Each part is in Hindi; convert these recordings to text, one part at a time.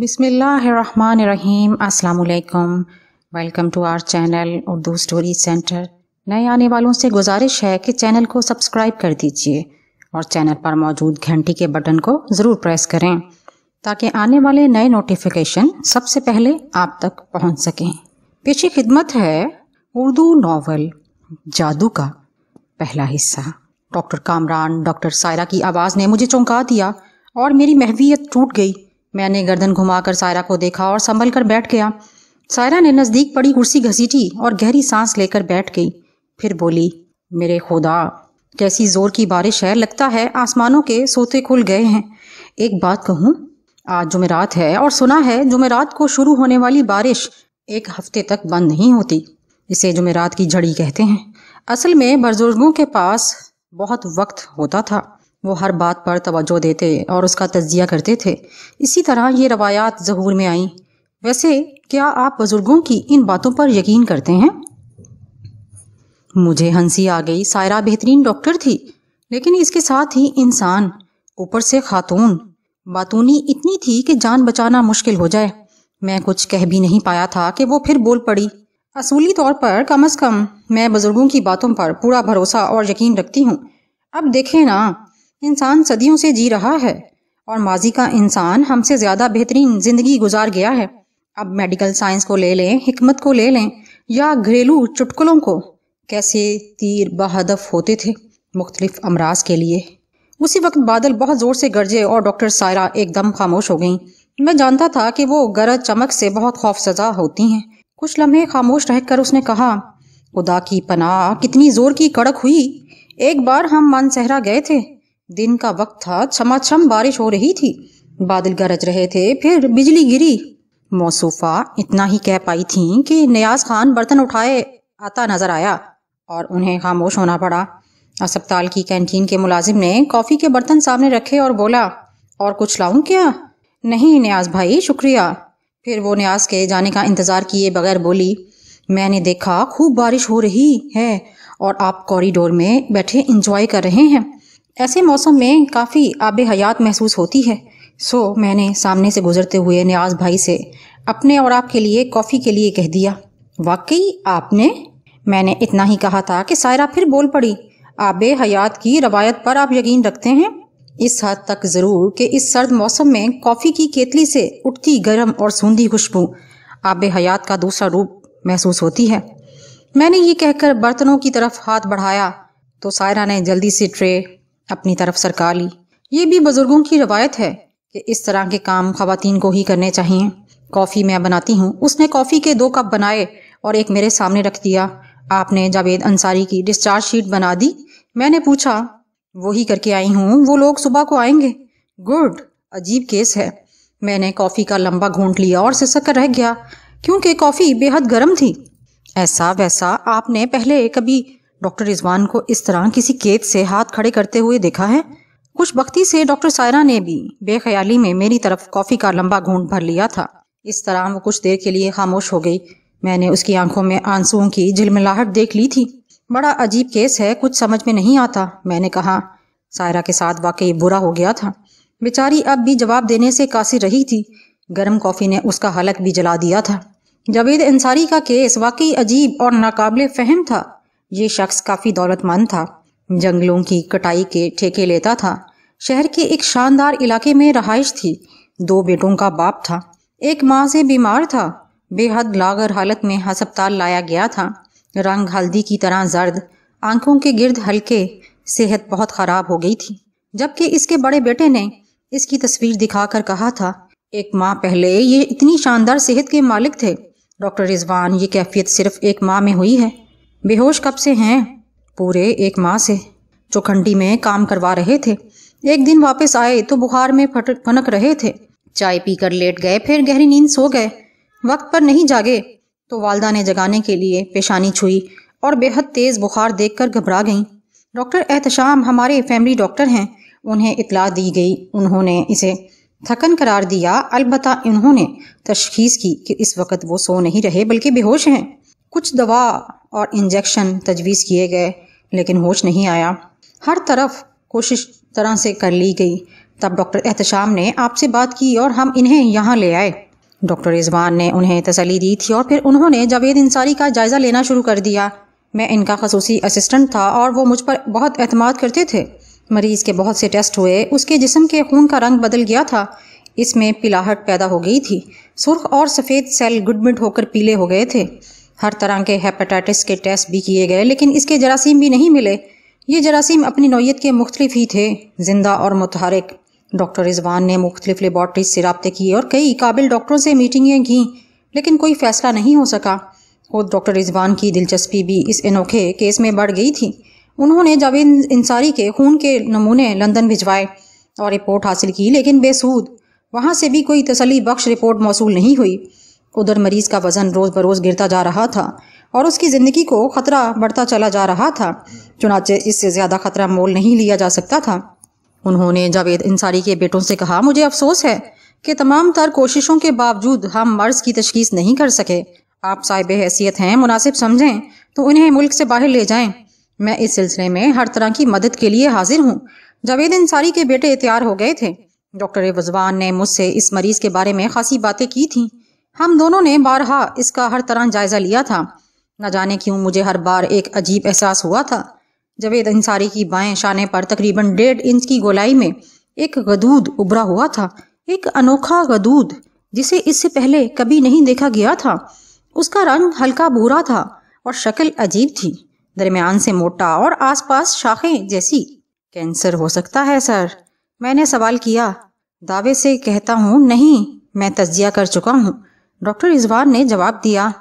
बिसमीम् अल्लाम welcome to our channel Urdu story centre नए आने वालों से गुजारिश है कि चैनल को सब्सक्राइब कर दीजिए और चैनल पर मौजूद घंटी के बटन को ज़रूर प्रेस करें ताकि आने वाले नए नोटिफिकेशन सबसे पहले आप तक पहुंच सकें पेशी खिदमत है उर्दू नावल जादू का पहला हिस्सा डॉक्टर कामरान डॉक्टर सायरा की आवाज़ ने मुझे चौंका दिया और मेरी महवियत टूट गई मैंने गर्दन घुमाकर सायरा को देखा और संभल कर बैठ गया सायरा ने नज़दीक पड़ी कुर्सी घसीटी और गहरी सांस लेकर बैठ गई फिर बोली मेरे खुदा कैसी जोर की बारिश है लगता है आसमानों के सोते खुल गए हैं एक बात कहूँ आज जुमेरात है और सुना है जुमेरात को शुरू होने वाली बारिश एक हफ्ते तक बंद नहीं होती इसे जुमेरात की झड़ी कहते हैं असल में बुजुर्गों के पास बहुत वक्त होता था वो हर बात पर तवज्जो देते और उसका तजिया करते थे इसी तरह ये रवायात जहूर में आईं वैसे क्या आप बुज़ुर्गों की इन बातों पर यकीन करते हैं मुझे हंसी आ गई सायरा बेहतरीन डॉक्टर थी लेकिन इसके साथ ही इंसान ऊपर से खातून बातूनी इतनी थी कि जान बचाना मुश्किल हो जाए मैं कुछ कह भी नहीं पाया था कि वो फिर बोल पड़ी असूली तौर पर कम अज कम मैं बुजुर्गों की बातों पर पूरा भरोसा और यकीन रखती हूँ अब देखें ना इंसान सदियों से जी रहा है और माजी का इंसान हमसे ज़्यादा बेहतरीन जिंदगी गुजार गया है अब मेडिकल साइंस को ले लें हमत को ले लें या घरेलू चुटकुलों को कैसे तीर बहदफ होते थे मुख्तलिफ अमराज के लिए उसी वक्त बादल बहुत ज़ोर से गरजे और डॉक्टर सायरा एकदम खामोश हो गईं मैं जानता था कि वो गरज चमक से बहुत खौफ सजा होती हैं कुछ लम्हे खामोश रहकर उसने कहा खुदा की पनाह कितनी ज़ोर की कड़क हुई एक बार हम मानसहरा गए थे दिन का वक्त था छमाछम बारिश हो रही थी बादल गरज रहे थे फिर बिजली गिरी मौसूफा इतना ही कह पाई थी कि नयाज खान बर्तन उठाए आता नजर आया और उन्हें खामोश होना पड़ा अस्पताल की कैंटीन के मुलाजिम ने कॉफ़ी के बर्तन सामने रखे और बोला और कुछ लाऊं क्या नहीं न्याज भाई शुक्रिया फिर वो न्याज के जाने का इंतज़ार किए बगैर बोली मैंने देखा खूब बारिश हो रही है और आप कॉरिडोर में बैठे इंजॉय कर रहे हैं ऐसे मौसम में काफ़ी आब हयात महसूस होती है सो मैंने सामने से गुजरते हुए न्याज भाई से अपने और आपके लिए कॉफ़ी के लिए कह दिया वाकई आपने मैंने इतना ही कहा था कि सायरा फिर बोल पड़ी आब हयात की रवायत पर आप यकीन रखते हैं इस हद तक ज़रूर कि इस सर्द मौसम में कॉफ़ी की केतली से उठती गर्म और सूंधी खुशबू आब हयात का दूसरा रूप महसूस होती है मैंने ये कहकर बर्तनों की तरफ हाथ बढ़ाया तो सायरा ने जल्दी से ट्रे अपनी तरफ सरका ली ये भी बुजुर्गों की रवायत है कि इस तरह के काम खातन को ही करने चाहिए कॉफ़ी मैं बनाती हूँ उसने कॉफ़ी के दो कप बनाए और एक मेरे सामने रख दिया आपने जावेद अंसारी की डिस्चार्ज शीट बना दी मैंने पूछा वही करके आई हूँ वो लोग सुबह को आएंगे गुड अजीब केस है मैंने कॉफ़ी का लंबा घूंट लिया और सिसक कर रह गया क्योंकि कॉफ़ी बेहद गर्म थी ऐसा वैसा आपने पहले कभी डॉक्टर रिजवान को इस तरह किसी केत से हाथ खड़े करते हुए देखा है कुछ बख्ती से डॉक्टर सायरा ने भी बेख्याली में मेरी तरफ कॉफी का लंबा घूंट भर लिया था इस तरह वो कुछ देर के लिए खामोश हो गई मैंने उसकी आंखों में आंसुओं की झिलमिलाहट देख ली थी बड़ा अजीब केस है कुछ समझ में नहीं आता मैंने कहा सायरा के साथ वाकई बुरा हो गया था बेचारी अब भी जवाब देने से कासिर रही थी गर्म कॉफ़ी ने उसका हलक भी जला दिया था जवेद अंसारी का केस वाकई अजीब और नाकाबले फहम था ये शख्स काफी दौलतमंद था जंगलों की कटाई के ठेके लेता था शहर के एक शानदार इलाके में रहाइश थी दो बेटों का बाप था एक माँ से बीमार था बेहद लागर हालत में हस्पताल लाया गया था रंग हल्दी की तरह जर्द आंखों के गिर्द हल्के सेहत बहुत खराब हो गई थी जबकि इसके बड़े बेटे ने इसकी तस्वीर दिखाकर कहा था एक माह पहले ये इतनी शानदार सेहत के मालिक थे डॉक्टर रिजवान ये कैफियत सिर्फ एक माह में हुई है बेहोश कब से हैं पूरे एक माह से चौखंडी में काम करवा रहे थे एक दिन वापस आए तो बुखार में फट फनक रहे थे चाय पीकर लेट गए फिर गहरी नींद सो गए वक्त पर नहीं जागे तो वालदा ने जगाने के लिए पेशानी छुई और बेहद तेज़ बुखार देखकर घबरा गईं डॉक्टर एहतशाम हमारे फैमिली डॉक्टर हैं उन्हें इतला दी गई उन्होंने इसे थकन करार दिया अलबत् इन्होंने तशखीस की कि इस वक्त वो सो नहीं रहे बल्कि बेहोश हैं कुछ दवा और इंजेक्शन तजवीज़ किए गए लेकिन होश नहीं आया हर तरफ कोशिश तरह से कर ली गई तब डॉक्टर एहतशाम ने आपसे बात की और हम इन्हें यहाँ ले आए डॉक्टर रिजवान ने उन्हें तसली दी थी और फिर उन्होंने जावेद इंसारी का जायज़ा लेना शुरू कर दिया मैं इनका खसूसी असिस्टेंट था और वो मुझ पर बहुत अहतमाद करते थे मरीज़ के बहुत से टेस्ट हुए उसके जिसम के खून का रंग बदल गया था इसमें पिलाहट पैदा हो गई थी सुर्ख और सफ़ेद सेल गुडमिट होकर पीले हो गए थे हर तरह के हेपेटाइटिस के टेस्ट भी किए गए लेकिन इसके जरासीम भी नहीं मिले ये जरासीम अपनी नोयत के मुख्तलिफ ही थे जिंदा और मुतहरक डॉक्टर रिजवान ने मुख्तलिफ लेबॉर्ट्रीज से रबते किए और कई काबिल डॉक्टरों से मीटिंगें की लेकिन कोई फ़ैसला नहीं हो सका खुद डॉक्टर रिजवान की दिलचस्पी भी इस अनोखे केस में बढ़ गई थी उन्होंने जावेद इंसारी के खून के नमूने लंदन भिजवाए और रिपोर्ट हासिल की लेकिन बेसूद वहाँ से भी कोई तसली बख्श रिपोर्ट मौसू नहीं हुई उधर मरीज का वज़न रोज़ बरोज़ गिरता जा रहा था और उसकी ज़िंदगी को ख़तरा बढ़ता चला जा रहा था चुनाचे इससे ज़्यादा ख़तरा मोल नहीं लिया जा सकता था उन्होंने जावेद इंसारी के बेटों से कहा मुझे अफसोस है कि तमाम तर कोशिशों के बावजूद हम मर्ज की तशखीस नहीं कर सके आप साहिब हैसियत हैं मुनासिब समझें तो उन्हें मुल्क से बाहर ले जाएं मैं इस सिलसिले में हर तरह की मदद के लिए हाजिर हूँ जावेद इंसारी के बेटे तैयार हो गए थे डॉक्टर वजवान ने मुझसे इस मरीज के बारे में खासी बातें की थीं हम दोनों ने बारहा इसका हर तरह जायज़ा लिया था न जाने क्यों मुझे हर बार एक अजीब एहसास हुआ था जवेद अंसारी की बाएं शाने पर तकरीबन डेढ़ इंच की गोलाई में एक गदूद उभरा हुआ था एक अनोखा गदूद जिसे इससे पहले कभी नहीं देखा गया था उसका रंग हल्का भूरा था और शक्ल अजीब थी दरमियान से मोटा और आसपास शाखें जैसी कैंसर हो सकता है सर मैंने सवाल किया दावे से कहता हूँ नहीं मैं तजिया कर चुका हूँ डॉक्टर इजवार ने जवाब दिया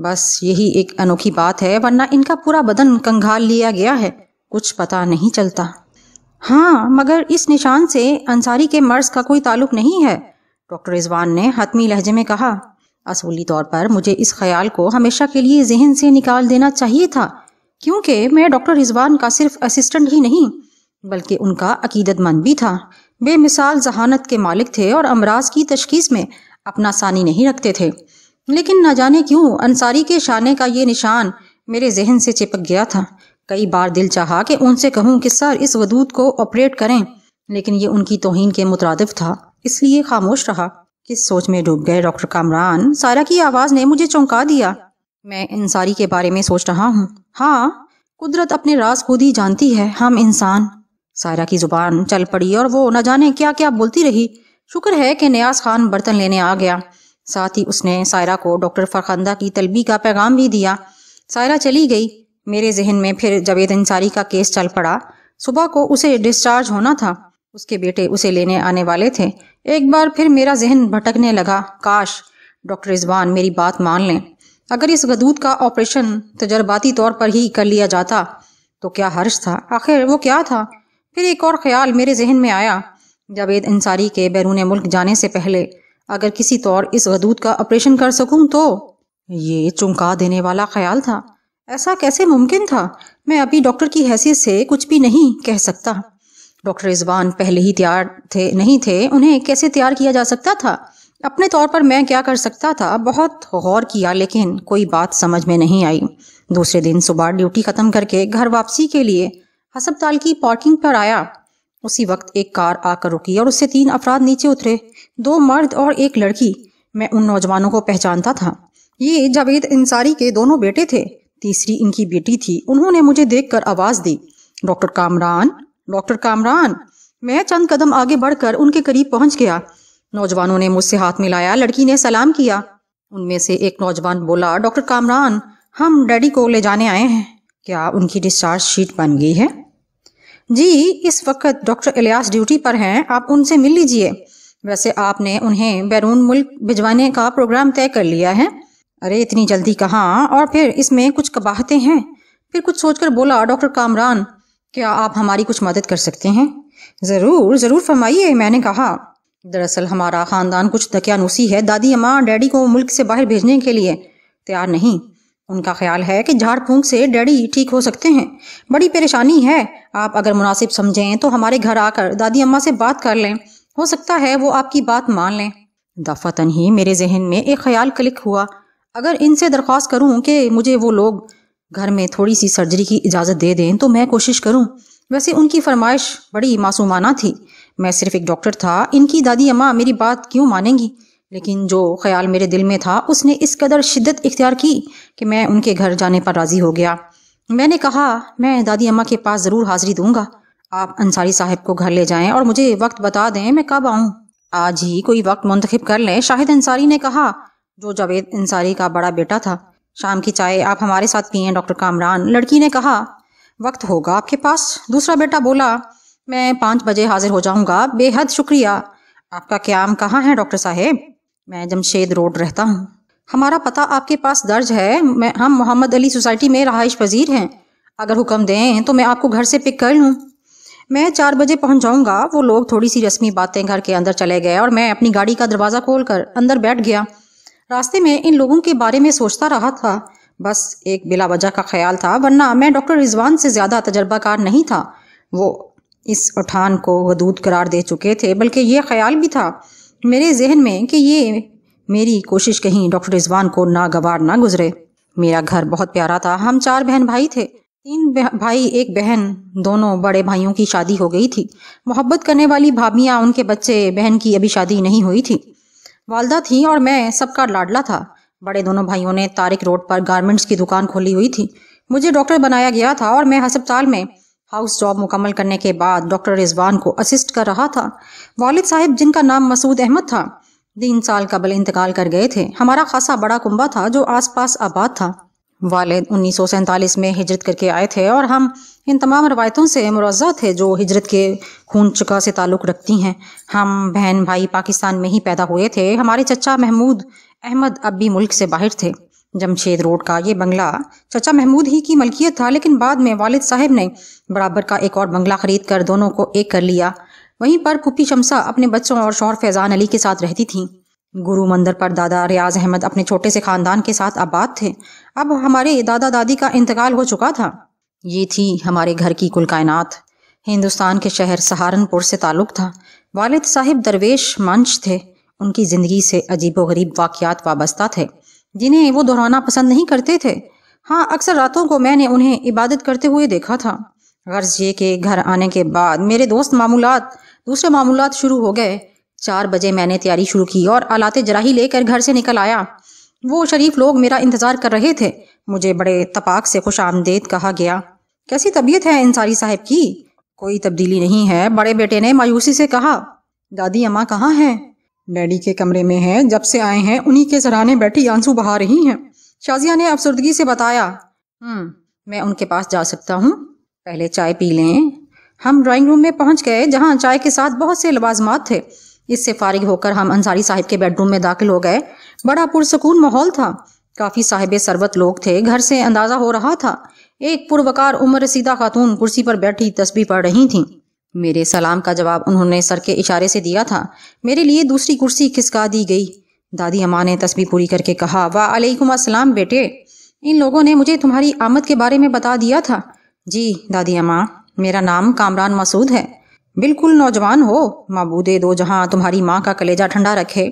बस यही एक अनोखी बात है वरना इनका पूरा बदन कंघाल लिया गया है कुछ पता नहीं चलता हाँ मगर इस निशान से अंसारी के मर्ज का कोई ताल्लुक नहीं है डॉक्टर रिजवान ने हतमी लहजे में कहा असूली तौर पर मुझे इस ख्याल को हमेशा के लिए जहन से निकाल देना चाहिए था क्योंकि मैं डॉक्टर रिजवान का सिर्फ असिस्टेंट ही नहीं बल्कि उनका अकीदतमंद भी था बेमिसाल जहानत के मालिक थे और अमराज की तशखीस में अपना सानी नहीं रखते थे लेकिन न जाने क्यों अंसारी के शाने का ये निशान मेरे जहन से चिपक गया था कई बार दिल चाहा कि उनसे कहूं कि सर इस वदूद को ऑपरेट करें लेकिन ये उनकी तोहन के मुतरदफ था इसलिए खामोश रहा किस सोच में डूब गए डॉक्टर कामरान सारा की आवाज़ ने मुझे चौंका दिया मैं इंसारी के बारे में सोच रहा हूँ हाँ कुदरत अपने राज खुद ही जानती है हम इंसान सायरा की जुबान चल पड़ी और वो न जाने क्या क्या बोलती रही शुक्र है कि न्याज खान बर्तन लेने आ गया साथ ही उसने सायरा को डॉक्टर फरखंदा की तलबी का पैगाम भी दिया सायरा चली गई मेरे जहन में फिर जावेद अंसारी का केस चल पड़ा सुबह को उसे डिस्चार्ज होना था उसके बेटे उसे लेने आने वाले थे एक बार फिर मेरा जहन भटकने लगा काश डॉक्टर रिजवान मेरी बात मान लें अगर इस गदूद का ऑपरेशन तजर्बाती तौर पर ही कर लिया जाता तो क्या हर्ष था आखिर वो क्या था फिर एक और ख्याल मेरे जहन में आया जावेद अंसारी के बैरून मुल्क जाने से पहले अगर किसी तौर इस गदूद का ऑपरेशन कर सकूं तो ये चुमका देने वाला ख्याल था ऐसा कैसे मुमकिन था मैं अभी डॉक्टर की हैसियत से कुछ भी नहीं कह सकता डॉक्टर रिजवान पहले ही तैयार थे नहीं थे उन्हें कैसे तैयार किया जा सकता था अपने तौर पर मैं क्या कर सकता था बहुत गौर किया लेकिन कोई बात समझ में नहीं आई दूसरे दिन सुबह ड्यूटी ख़त्म करके घर वापसी के लिए हस्पताल की पार्किंग पर आया उसी वक्त एक कार आकर रुकी और उससे तीन अफराद नीचे उतरे दो मर्द और एक लड़की मैं उन नौजवानों को पहचानता था ये जावेद अंसारी के दोनों बेटे थे तीसरी इनकी बेटी थी उन्होंने मुझे देखकर आवाज़ दी डॉक्टर कामरान डॉक्टर कामरान मैं चंद कदम आगे बढ़कर उनके करीब पहुंच गया नौजवानों ने मुझसे हाथ मिलाया लड़की ने सलाम किया उनमें से एक नौजवान बोला डॉक्टर कामरान हम डैडी को ले जाने आए हैं क्या उनकी डिस्चार्ज शीट बन गई है जी इस वक्त डॉक्टर इलियास ड्यूटी पर हैं आप उनसे मिल लीजिए वैसे आपने उन्हें बैरून मुल्क भिजवाने का प्रोग्राम तय कर लिया है अरे इतनी जल्दी कहाँ और फिर इसमें कुछ कबाहते हैं फिर कुछ सोचकर बोला डॉक्टर कामरान क्या आप हमारी कुछ मदद कर सकते हैं ज़रूर ज़रूर फरमाइए मैंने कहा दरअसल हमारा ख़ानदान कुछ दकियानूसी है दादी अम्मा डैडी को मुल्क से बाहर भेजने के लिए तैयार नहीं उनका ख्याल है कि झाड़ फूंक से डैडी ठीक हो सकते हैं बड़ी परेशानी है आप अगर मुनासिब समझें तो हमारे घर आकर दादी अम्मा से बात कर लें हो सकता है वो आपकी बात मान लें दफातन ही मेरे जहन में एक ख्याल क्लिक हुआ अगर इनसे दरख्वास्त करूं कि मुझे वो लोग घर में थोड़ी सी सर्जरी की इजाज़त दे दें तो मैं कोशिश करूं वैसे उनकी फरमाइश बड़ी मासूमाना थी मैं सिर्फ एक डॉक्टर था इनकी दादी अम्मा मेरी बात क्यों मानेंगी लेकिन जो ख्याल मेरे दिल में था उसने इस कदर शिद्दत इख्तियार की कि मैं उनके घर जाने पर राज़ी हो गया मैंने कहा मैं दादी अम्मा के पास ज़रूर हाज़िरी दूंगा आप अंसारी साहब को घर ले जाएं और मुझे वक्त बता दें मैं कब आऊँ आज ही कोई वक्त मुंतखब कर लें शाहिद अंसारी ने कहा जो जावेद अंसारी का बड़ा बेटा था शाम की चाय आप हमारे साथ पिए डॉक्टर कामरान लड़की ने कहा वक्त होगा आपके पास दूसरा बेटा बोला मैं पाँच बजे हाजिर हो जाऊंगा बेहद शुक्रिया आपका क्याम कहाँ है डॉक्टर साहेब मैं जमशेद रोड रहता हूँ हमारा पता आपके पास दर्ज है मैं हम मोहम्मद अली सोसाइटी में रहाइश पजीर हैं अगर हुक्म दें तो मैं आपको घर से पिक कर लूँ मैं चार बजे पहुँच जाऊँगा वो लोग थोड़ी सी रस्मी बातें घर के अंदर चले गए और मैं अपनी गाड़ी का दरवाज़ा खोल कर अंदर बैठ गया रास्ते में इन लोगों के बारे में सोचता रहा था बस एक बिला वजह का ख्याल था वरना मैं डॉक्टर रिजवान से ज़्यादा तजर्बाकार नहीं था वो इस उठान को वदूद करार दे चुके थे बल्कि ये ख्याल भी था मेरे जहन में कि ये मेरी कोशिश कहीं डॉक्टर रिजवान को नागवार ना गुजरे मेरा घर बहुत प्यारा था हम चार बहन भाई थे तीन भाई एक बहन दोनों बड़े भाइयों की शादी हो गई थी मोहब्बत करने वाली भाभियाँ उनके बच्चे बहन की अभी शादी नहीं हुई थी वालदा थी और मैं सबका लाडला था बड़े दोनों भाइयों ने तारिक रोड पर गारमेंट्स की दुकान खोली हुई थी मुझे डॉक्टर बनाया गया था और मैं हस्पताल में हाउस जॉब मुकम्मल करने के बाद डॉक्टर रिजवान को असिस्ट कर रहा था वालिद साहिब जिनका नाम मसूद अहमद था तीन साल कबल इंतकाल कर गए थे हमारा खासा बड़ा कुंबा था जो आसपास आबाद था वालिद उन्नीस में हिजरत करके आए थे और हम इन तमाम रवायतों से मुरजा थे जो हिजरत के खून चुका से ताल्लुक़ रखती हैं हम बहन भाई पाकिस्तान में ही पैदा हुए थे हमारे चचा महमूद अहमद अब भी मुल्क से बाहर थे जमशेद रोड का ये बंगला चचा महमूद ही की मलकियत था लेकिन बाद में वालिद साहब ने बराबर का एक और बंगला खरीद कर दोनों को एक कर लिया वहीं पर पुप्पी शमसा अपने बच्चों और शोर फैजान अली के साथ रहती थी गुरु मंदिर पर दादा रियाज अहमद अपने छोटे से खानदान के साथ आबाद थे अब हमारे दादा दादी का इंतकाल हो चुका था ये थी हमारे घर की कुल कायनात हिंदुस्तान के शहर सहारनपुर से ताल्लुक़ था वालिद साहिब दरवेश मंच थे उनकी ज़िंदगी से अजीबोगरीब गरीब वाक़ात वाबस्ता थे जिन्हें वो दोहराना पसंद नहीं करते थे हाँ अक्सर रातों को मैंने उन्हें इबादत करते हुए देखा था गर्ज ये के घर आने के बाद मेरे दोस्त मामूलत दूसरे मामूलत शुरू हो गए चार बजे मैंने तैयारी शुरू की और आलाते जराही लेकर घर से निकल आया वो शरीफ लोग मेरा इंतज़ार कर रहे थे मुझे बड़े तपाक से खुश आमदेद कहा गया कैसी तबीयत है इंसारी साहब की कोई तब्दीली नहीं है बड़े बेटे ने मायूसी से कहा दादी अम्मा कहाँ हैं डैडी के कमरे में है जब से आए हैं उन्हीं के सराहने बैठी आंसू बहा रही हैं शाजिया ने अफसरदगी से बताया हम्म मैं उनके पास जा सकता हूँ पहले चाय पी लें हम ड्राइंग रूम में पहुंच गए जहां चाय के साथ बहुत से लवाजमात थे इससे फारिग होकर हम अंसारी साहिब के बेडरूम में दाखिल हो गए बड़ा पुरसकून माहौल था काफ़ी साहिब सरबत लोग थे घर से अंदाज़ा हो रहा था एक पुरवकार उम्र सीधा खातून कुर्सी पर बैठी तस्बी पढ़ रही थीं मेरे सलाम का जवाब उन्होंने सर के इशारे से दिया था मेरे लिए दूसरी कुर्सी खिसका दी गई दादी अम्मा ने तस्वीर पूरी करके कहा अलैकुम असलम बेटे इन लोगों ने मुझे तुम्हारी आमद के बारे में बता दिया था जी दादी अम्मा मेरा नाम कामरान मसूद है बिल्कुल नौजवान हो मबूदे दो जहाँ तुम्हारी माँ का कलेजा ठंडा रखे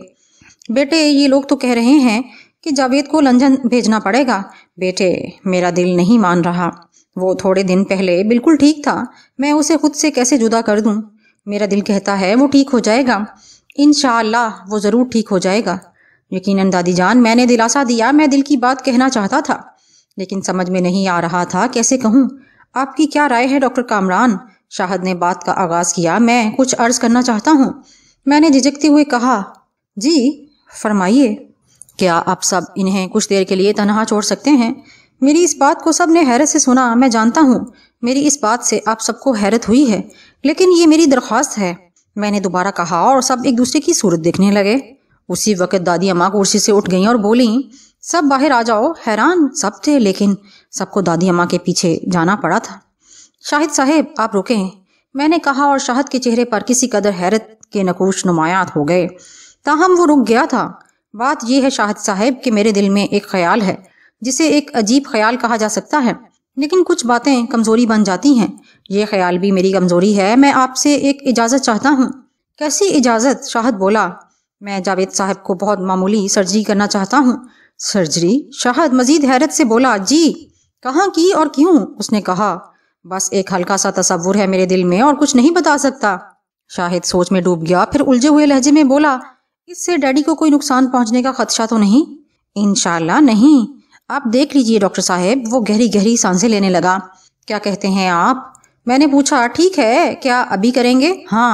बेटे ये लोग तो कह रहे हैं कि जावेद को लंदन भेजना पड़ेगा बेटे मेरा दिल नहीं मान रहा वो थोड़े दिन पहले बिल्कुल ठीक था मैं उसे खुद से कैसे जुदा कर दूं मेरा दिल कहता है वो ठीक हो जाएगा इन वो ज़रूर ठीक हो जाएगा यकीनन दादी जान मैंने दिलासा दिया मैं दिल की बात कहना चाहता था लेकिन समझ में नहीं आ रहा था कैसे कहूँ आपकी क्या राय है डॉक्टर कामरान शाहद ने बात का आगाज़ किया मैं कुछ अर्ज करना चाहता हूँ मैंने झिझकते हुए कहा जी फरमाइए क्या आप सब इन्हें कुछ देर के लिए तनहा छोड़ सकते हैं मेरी इस बात को सब ने हैरत से सुना मैं जानता हूँ मेरी इस बात से आप सबको हैरत हुई है लेकिन ये मेरी दरख्वास्त है मैंने दोबारा कहा और सब एक दूसरे की सूरत देखने लगे उसी वक्त दादी अम्मा कुर्सी से उठ गई और बोली सब बाहर आ जाओ हैरान सब थे लेकिन सबको दादी अम्मा के पीछे जाना पड़ा था शाहिद साहेब आप रुके मैंने कहा और शाहद के चेहरे पर किसी कदर हैरत के नकोश नुमायात हो गए ताहम वो रुक गया था बात यह है शाहद साहेब कि मेरे दिल में एक ख्याल है जिसे एक अजीब ख्याल कहा जा सकता है लेकिन कुछ बातें कमज़ोरी बन जाती हैं ये ख्याल भी मेरी कमज़ोरी है मैं आपसे एक इजाज़त चाहता हूँ कैसी इजाज़त शाहद बोला मैं जावेद साहब को बहुत मामूली सर्जरी करना चाहता हूँ सर्जरी शाहद मजीद हैरत से बोला जी कहाँ की और क्यों उसने कहा बस एक हल्का सा तस्वुर है मेरे दिल में और कुछ नहीं बता सकता शाहिद सोच में डूब गया फिर उलझे हुए लहजे में बोला इससे डैडी को कोई नुकसान पहुंचने का खदशा तो नहीं इनशाला नहीं आप देख लीजिए डॉक्टर साहब वो गहरी गहरी सांसें लेने लगा क्या कहते हैं आप मैंने पूछा ठीक है क्या अभी करेंगे हाँ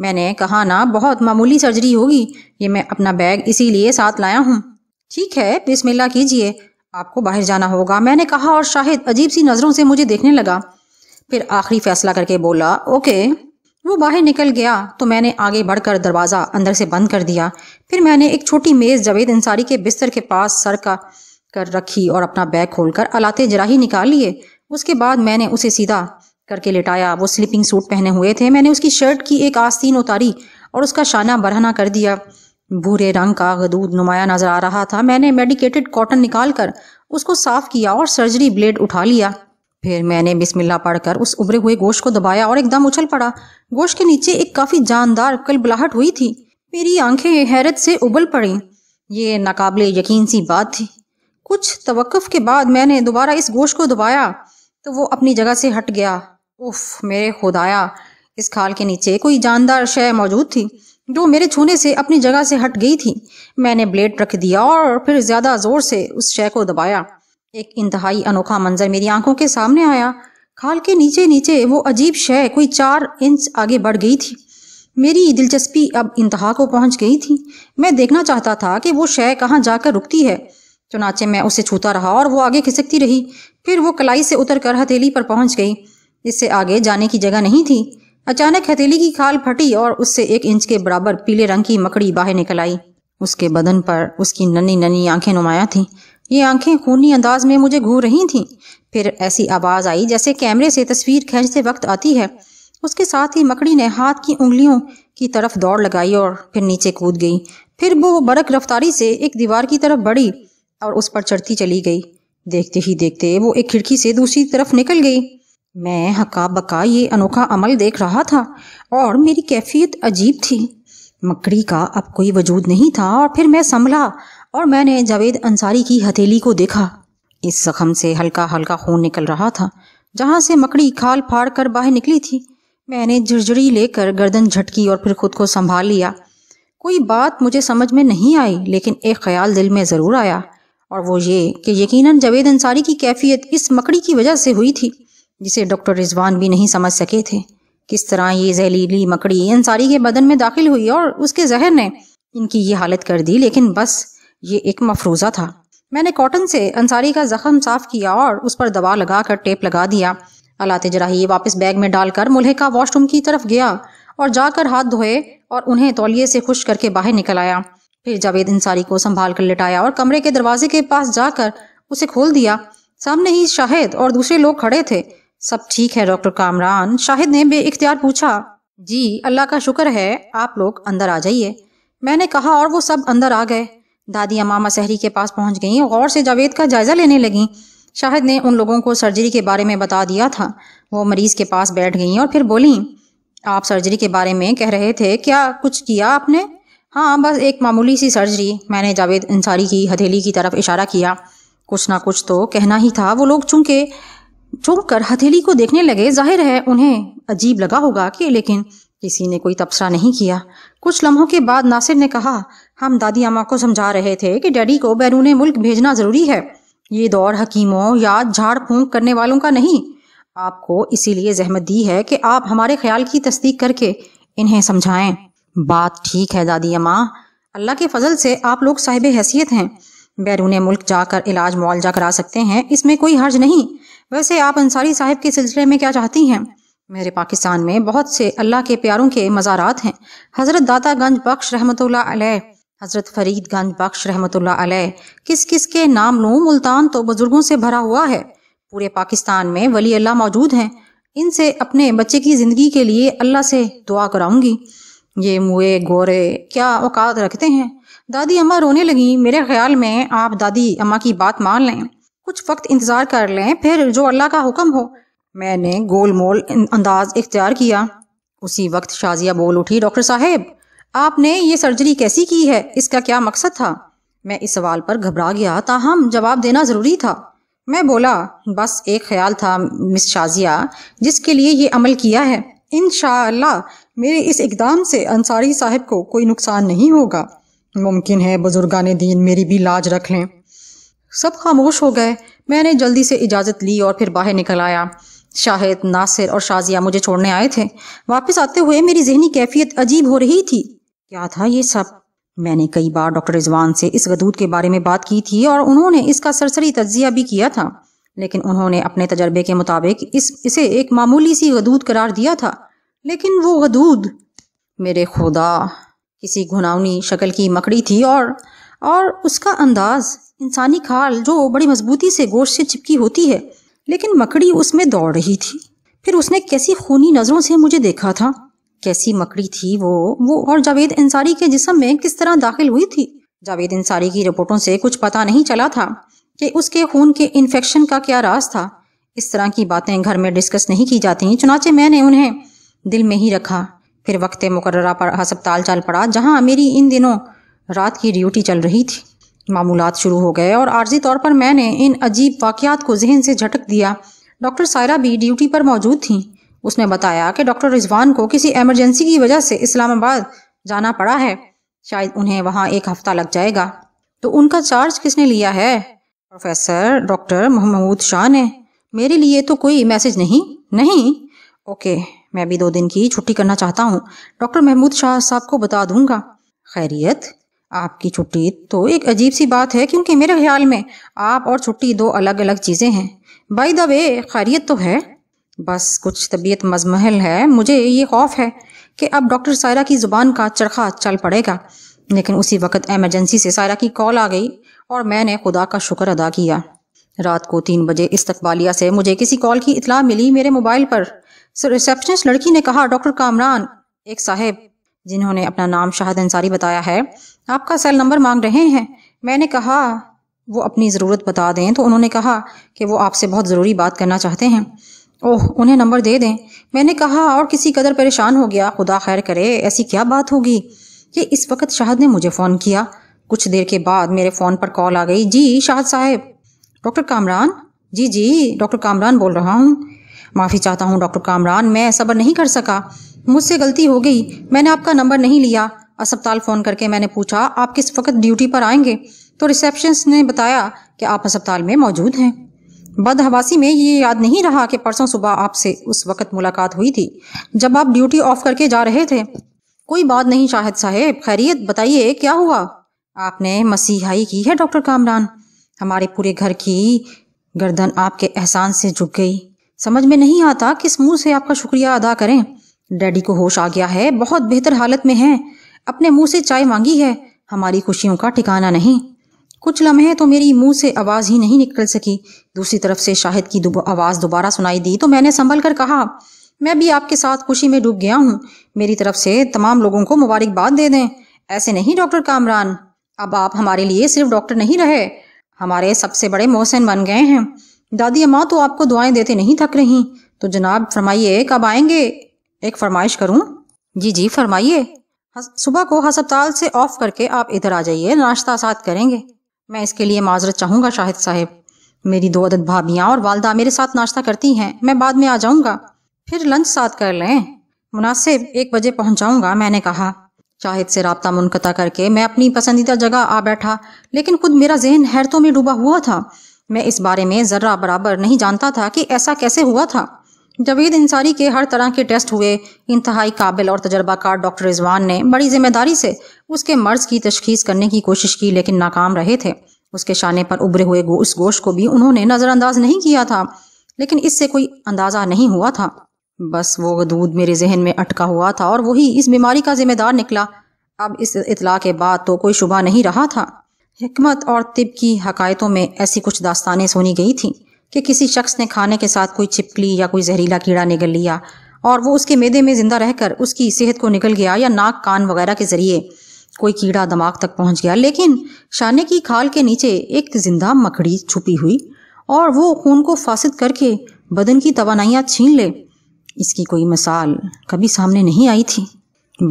मैंने कहा ना बहुत मामूली सर्जरी होगी ये मैं अपना बैग इसीलिए साथ लाया हूँ ठीक है बिस्मिल्लाह कीजिए आपको बाहर जाना होगा मैंने कहा और शाहिद अजीब सी नज़रों से मुझे देखने लगा फिर आखिरी फैसला करके बोला ओके वो बाहर निकल गया तो मैंने आगे बढ़कर दरवाज़ा अंदर से बंद कर दिया फिर मैंने एक छोटी मेज़ जावेद अंसारी के बिस्तर के पास सर का कर रखी और अपना बैग खोलकर अलाते जरा ही निकाल लिए उसके बाद मैंने उसे सीधा करके लेटाया वो स्लीपिंग सूट पहने हुए थे मैंने उसकी शर्ट की एक आस्तीन उतारी और उसका शाना बरहना कर दिया भूरे रंग का गदूद नुमाया नजर आ रहा था मैंने मेडिकेटेड कॉटन निकाल कर उसको साफ किया और सर्जरी ब्लेड उठा लिया फिर मैंने बिस्मिल्ला पढ़कर उस उभरे हुए गोश को दबाया और एकदम उछल पड़ा गोश के नीचे एक काफ़ी जानदार कलबलाहट हुई थी मेरी आंखें हैरत से उबल पड़ी ये नाकाबले यकीन सी बात थी कुछ तवक़ के बाद मैंने दोबारा इस गोश्त को दबाया तो वो अपनी जगह से हट गया उफ मेरे खुदाया इस खाल के नीचे कोई जानदार शय मौजूद थी जो मेरे छूने से अपनी जगह से हट गई थी मैंने ब्लेड रख दिया और फिर ज़्यादा ज़ोर से उस शय को दबाया एक इंतहाई अनोखा मंजर मेरी आंखों के सामने आया खाल के नीचे नीचे वो अजीब शय कोई चार इंच आगे बढ़ गई थी मेरी दिलचस्पी अब इंतहा को पहुंच गई थी मैं देखना चाहता था कि वो शय कहाँ जाकर रुकती है चुनाचे मैं उसे छूता रहा और वो आगे खिसकती रही फिर वो कलाई से उतर कर हथेली पर पहुंच गई इससे आगे जाने की जगह नहीं थी अचानक हथेली की खाल फटी और उससे एक इंच के बराबर पीले रंग की मकड़ी बाहर निकल आई उसके बदन पर उसकी नन्नी नन्नी आंखें नुमाया थी ये आंखें खूनी अंदाज में मुझे घूर रही थीं फिर ऐसी आवाज़ आई जैसे कैमरे से तस्वीर खींचते वक्त आती है उसके साथ ही मकड़ी ने हाथ की उंगलियों की तरफ दौड़ लगाई और फिर नीचे कूद गई फिर वो बड़क रफ्तारी से एक दीवार की तरफ बढ़ी और उस पर चढ़ती चली गई देखते ही देखते वो एक खिड़की से दूसरी तरफ निकल गई मैं हका बका ये अनोखा अमल देख रहा था और मेरी कैफियत अजीब थी मकड़ी का अब कोई वजूद नहीं था और फिर मैं संभला और मैंने जावेद अंसारी की हथेली को देखा इस जख्म से हल्का हल्का खून निकल रहा था जहां से मकड़ी खाल फाड़ कर बाहर निकली थी मैंने झुरझुरी लेकर गर्दन झटकी और फिर खुद को संभाल लिया कोई बात मुझे समझ में नहीं आई लेकिन एक ख्याल दिल में ज़रूर आया और वो ये कि यकीनन जवेद अंसारी की कैफियत इस मकड़ी की वजह से हुई थी जिसे डॉक्टर रिजवान भी नहीं समझ सके थे किस तरह ये जहरीली मकड़ी अंसारी के बदन में दाखिल हुई और उसके जहर ने इनकी ये हालत कर दी लेकिन बस ये एक मफरूजा था मैंने कॉटन से अंसारी का जख्म साफ किया और उस पर दवा लगा कर टेप लगा दिया अलाते जराही वापस बैग में डालकर का वॉशरूम की तरफ गया और जाकर हाथ धोए और उन्हें तौलिए से खुश करके बाहर निकल आया फिर जावेद अंसारी को संभाल कर लिटाया और कमरे के दरवाजे के पास जाकर उसे खोल दिया सामने ही शाहिद और दूसरे लोग खड़े थे सब ठीक है डॉक्टर कामरान शाहिद ने बेख्तियार पूछा जी अल्लाह का शुक्र है आप लोग अंदर आ जाइए मैंने कहा और वो सब अंदर आ गए दादी अमामा सहरी के पास पहुंच गईं गौर से जावेद का जायज़ा लेने लगीं शाहिद ने उन लोगों को सर्जरी के बारे में बता दिया था वो मरीज़ के पास बैठ गईं और फिर बोलीं आप सर्जरी के बारे में कह रहे थे क्या कुछ किया आपने हाँ बस एक मामूली सी सर्जरी मैंने जावेद अंसारी की हथेली की तरफ इशारा किया कुछ ना कुछ तो कहना ही था वो लोग चूंके चूंक कर हथेली को देखने लगे जाहिर है उन्हें अजीब लगा होगा कि लेकिन किसी ने कोई तबसरा नहीं किया कुछ लम्हों के बाद नासिर ने कहा हम दादी अम्मा को समझा रहे थे कि डैडी को बैरून मुल्क भेजना ज़रूरी है ये दौर हकीमों या झाड़ फूंक करने वालों का नहीं आपको इसीलिए जहमत दी है कि आप हमारे ख्याल की तस्दीक करके इन्हें समझाएं बात ठीक है दादी अम्मा अल्लाह के फजल से आप लोग साहिब हैसियत हैं बैरून मुल्क जाकर इलाज मुआवजा करा सकते हैं इसमें कोई हर्ज नहीं वैसे आप अंसारी साहिब के सिलसिले में क्या चाहती हैं मेरे पाकिस्तान में बहुत से अल्लाह के प्यारों के मज़ारात हैं हज़रत गंज बख्श रहमत हज़रत फरीद गंज बख्श रहमत किस किस के नाम लू मुल्तान तो बुज़ुर्गों से भरा हुआ है पूरे पाकिस्तान में वली अल्लाह मौजूद हैं इनसे अपने बच्चे की ज़िंदगी के लिए अल्लाह से दुआ कराऊंगी ये मुए गोरे क्या औकात रखते हैं दादी अम्मा रोने लगी मेरे ख्याल में आप दादी अम्मा की बात मान लें कुछ वक्त इंतज़ार कर लें फिर जो अल्लाह का हुक्म हो मैंने गोल मोल अंदाज इख्तियार किया उसी वक्त शाजिया बोल उठी डॉक्टर साहब आपने ये सर्जरी कैसी की है इसका क्या मकसद था मैं इस सवाल पर घबरा गया ताहम जवाब देना ज़रूरी था मैं बोला बस एक ख्याल था मिस शाजिया जिसके लिए ये अमल किया है इन मेरे इस इकदाम से अंसारी साहब को कोई नुकसान नहीं होगा मुमकिन है बुजुर्गान दीन मेरी भी लाज रख लें सब खामोश हो गए मैंने जल्दी से इजाज़त ली और फिर बाहर निकल आया शाहिद नासिर और शाजिया मुझे छोड़ने आए थे वापस आते हुए मेरी जहनी कैफियत अजीब हो रही थी क्या था ये सब मैंने कई बार डॉक्टर रिजवान से इस गदूद के बारे में बात की थी और उन्होंने इसका सरसरी तजिया भी किया था लेकिन उन्होंने अपने तजर्बे के मुताबिक इस इसे एक मामूली सी गदूद करार दिया था लेकिन वो हदूद मेरे खुदा किसी घुनावनी शक्ल की मकड़ी थी और और उसका अंदाज इंसानी खाल जो बड़ी मजबूती से गोश्त से चिपकी होती है लेकिन मकड़ी उसमें दौड़ रही थी फिर उसने कैसी खूनी नज़रों से मुझे देखा था कैसी मकड़ी थी वो वो और जावेद अंसारी के जिसम में किस तरह दाखिल हुई थी जावेद अंसारी की रिपोर्टों से कुछ पता नहीं चला था कि उसके खून के इन्फेक्शन का क्या राज था इस तरह की बातें घर में डिस्कस नहीं की जाती चुनाचे मैंने उन्हें दिल में ही रखा फिर वक्त मुकर्रा पर हस्पताल चल पड़ा जहाँ मेरी इन दिनों रात की ड्यूटी चल रही थी मामूलत शुरू हो गए और आर्जी तौर पर मैंने इन अजीब वाक़ात को जहन से झटक दिया डॉक्टर सायरा भी ड्यूटी पर मौजूद थी उसने बताया कि डॉक्टर रिजवान को किसी एमरजेंसी की वजह से इस्लामाबाद जाना पड़ा है शायद उन्हें वहाँ एक हफ्ता लग जाएगा तो उनका चार्ज किसने लिया है प्रोफेसर डॉक्टर महमूद शाह ने मेरे लिए तो कोई मैसेज नहीं नहीं ओके मैं भी दो दिन की छुट्टी करना चाहता हूँ डॉक्टर महमूद शाह साहब को बता दूंगा खैरियत आपकी छुट्टी तो एक अजीब सी बात है क्योंकि मेरे ख्याल में आप और छुट्टी दो अलग अलग चीज़ें हैं बाई दबे खैरियत तो है बस कुछ तबीयत मजमहल है मुझे ये खौफ है कि अब डॉक्टर सायरा की ज़ुबान का चरखा चल पड़ेगा लेकिन उसी वक्त एमरजेंसी से सायरा की कॉल आ गई और मैंने खुदा का शुक्र अदा किया रात को तीन बजे इस्तबालिया से मुझे किसी कॉल की इतला मिली मेरे मोबाइल पर सो रिसेप्शनिस्ट लड़की ने कहा डॉक्टर कामरान एक साहेब जिन्होंने अपना नाम शाहद अंसारी बताया है आपका सेल नंबर मांग रहे हैं मैंने कहा वो अपनी ज़रूरत बता दें तो उन्होंने कहा कि वो आपसे बहुत ज़रूरी बात करना चाहते हैं ओह उन्हें नंबर दे दें मैंने कहा और किसी कदर परेशान हो गया खुदा खैर करे ऐसी क्या बात होगी कि इस वक्त शाहद ने मुझे फ़ोन किया कुछ देर के बाद मेरे फ़ोन पर कॉल आ गई जी शाहद साहब डॉक्टर कामरान जी जी डॉक्टर कामरान बोल रहा हूँ माफ़ी चाहता हूँ डॉक्टर कामरान मैं सब्र नहीं कर सका मुझसे गलती हो गई मैंने आपका नंबर नहीं लिया अस्पताल फ़ोन करके मैंने पूछा आप किस वक्त ड्यूटी पर आएंगे तो रिसेप्शन ने बताया कि आप अस्पताल में मौजूद हैं बदहवासी में ये याद नहीं रहा कि परसों सुबह आपसे उस वक्त मुलाकात हुई थी जब आप ड्यूटी ऑफ करके जा रहे थे कोई बात नहीं शाहिद साहेब खैरियत बताइए क्या हुआ आपने मसीहाई की है डॉक्टर कामरान हमारे पूरे घर की गर्दन आपके एहसान से झुक गई समझ में नहीं आता किस मुंह से आपका शुक्रिया अदा करें डैडी को होश आ गया है बहुत बेहतर हालत में है अपने मुंह से चाय मांगी है हमारी खुशियों का ठिकाना नहीं कुछ लम्हे तो मेरी मुंह से आवाज ही नहीं निकल सकी दूसरी तरफ से शाहिद की दुब, आवाज दोबारा सुनाई दी तो मैंने संभल कर कहा मैं भी आपके साथ खुशी में डूब गया हूँ मेरी तरफ से तमाम लोगों को मुबारकबाद दे दें ऐसे नहीं डॉक्टर कामरान अब आप हमारे लिए सिर्फ डॉक्टर नहीं रहे हमारे सबसे बड़े मोहसिन बन गए हैं दादी अम्मा तो आपको दुआएं देते नहीं थक रही तो जनाब फरमाइए कब आएंगे एक फरमाइश करूं जी जी फरमाइए सुबह को हस्पताल से ऑफ करके आप इधर आ जाइए नाश्ता साथ करेंगे मैं इसके लिए माजरत चाहूंगा शाहिद साहब मेरी दो अदद भाभियाँ और वालदा मेरे साथ नाश्ता करती हैं मैं बाद में आ जाऊँगा फिर लंच साथ कर लें मुनासिब एक बजे पहुंचाऊंगा मैंने कहा शाहिद से रबता मुनकता करके मैं अपनी पसंदीदा जगह आ बैठा लेकिन खुद मेरा जहन हैरतों में डूबा हुआ था मैं इस बारे में ज़र्रा बराबर नहीं जानता था कि ऐसा कैसे हुआ था जवेद इंसारी के हर तरह के टेस्ट हुए इंतहाई काबिल और तजर्बाकार डॉक्टर रिजवान ने बड़ी जिम्मेदारी से उसके मर्ज की तशखीस करने की कोशिश की लेकिन नाकाम रहे थे उसके शाने पर उभरे हुए गो, उस गोश्त को भी उन्होंने नज़रअंदाज नहीं किया था लेकिन इससे कोई अंदाज़ा नहीं हुआ था बस वो दूध मेरे जहन में अटका हुआ था और वही इस बीमारी का जिम्मेदार निकला अब इस इतला के बाद तो कोई शुबा नहीं रहा था हमत और तिब की हकायतों में ऐसी कुछ दास्तानें सुनी गई थीं कि किसी शख्स ने खाने के साथ कोई छिपकली या कोई जहरीला कीड़ा निगल लिया और वो उसके मैदे में ज़िंदा रहकर उसकी सेहत को निकल गया या नाक कान वगैरह के ज़रिए कोई कीड़ा दिमाग तक पहुंच गया लेकिन शाने की खाल के नीचे एक जिंदा मकड़ी छुपी हुई और वो खून को फासद करके बदन की तोानाइयाँ छीन ले इसकी कोई मिसाल कभी सामने नहीं आई थी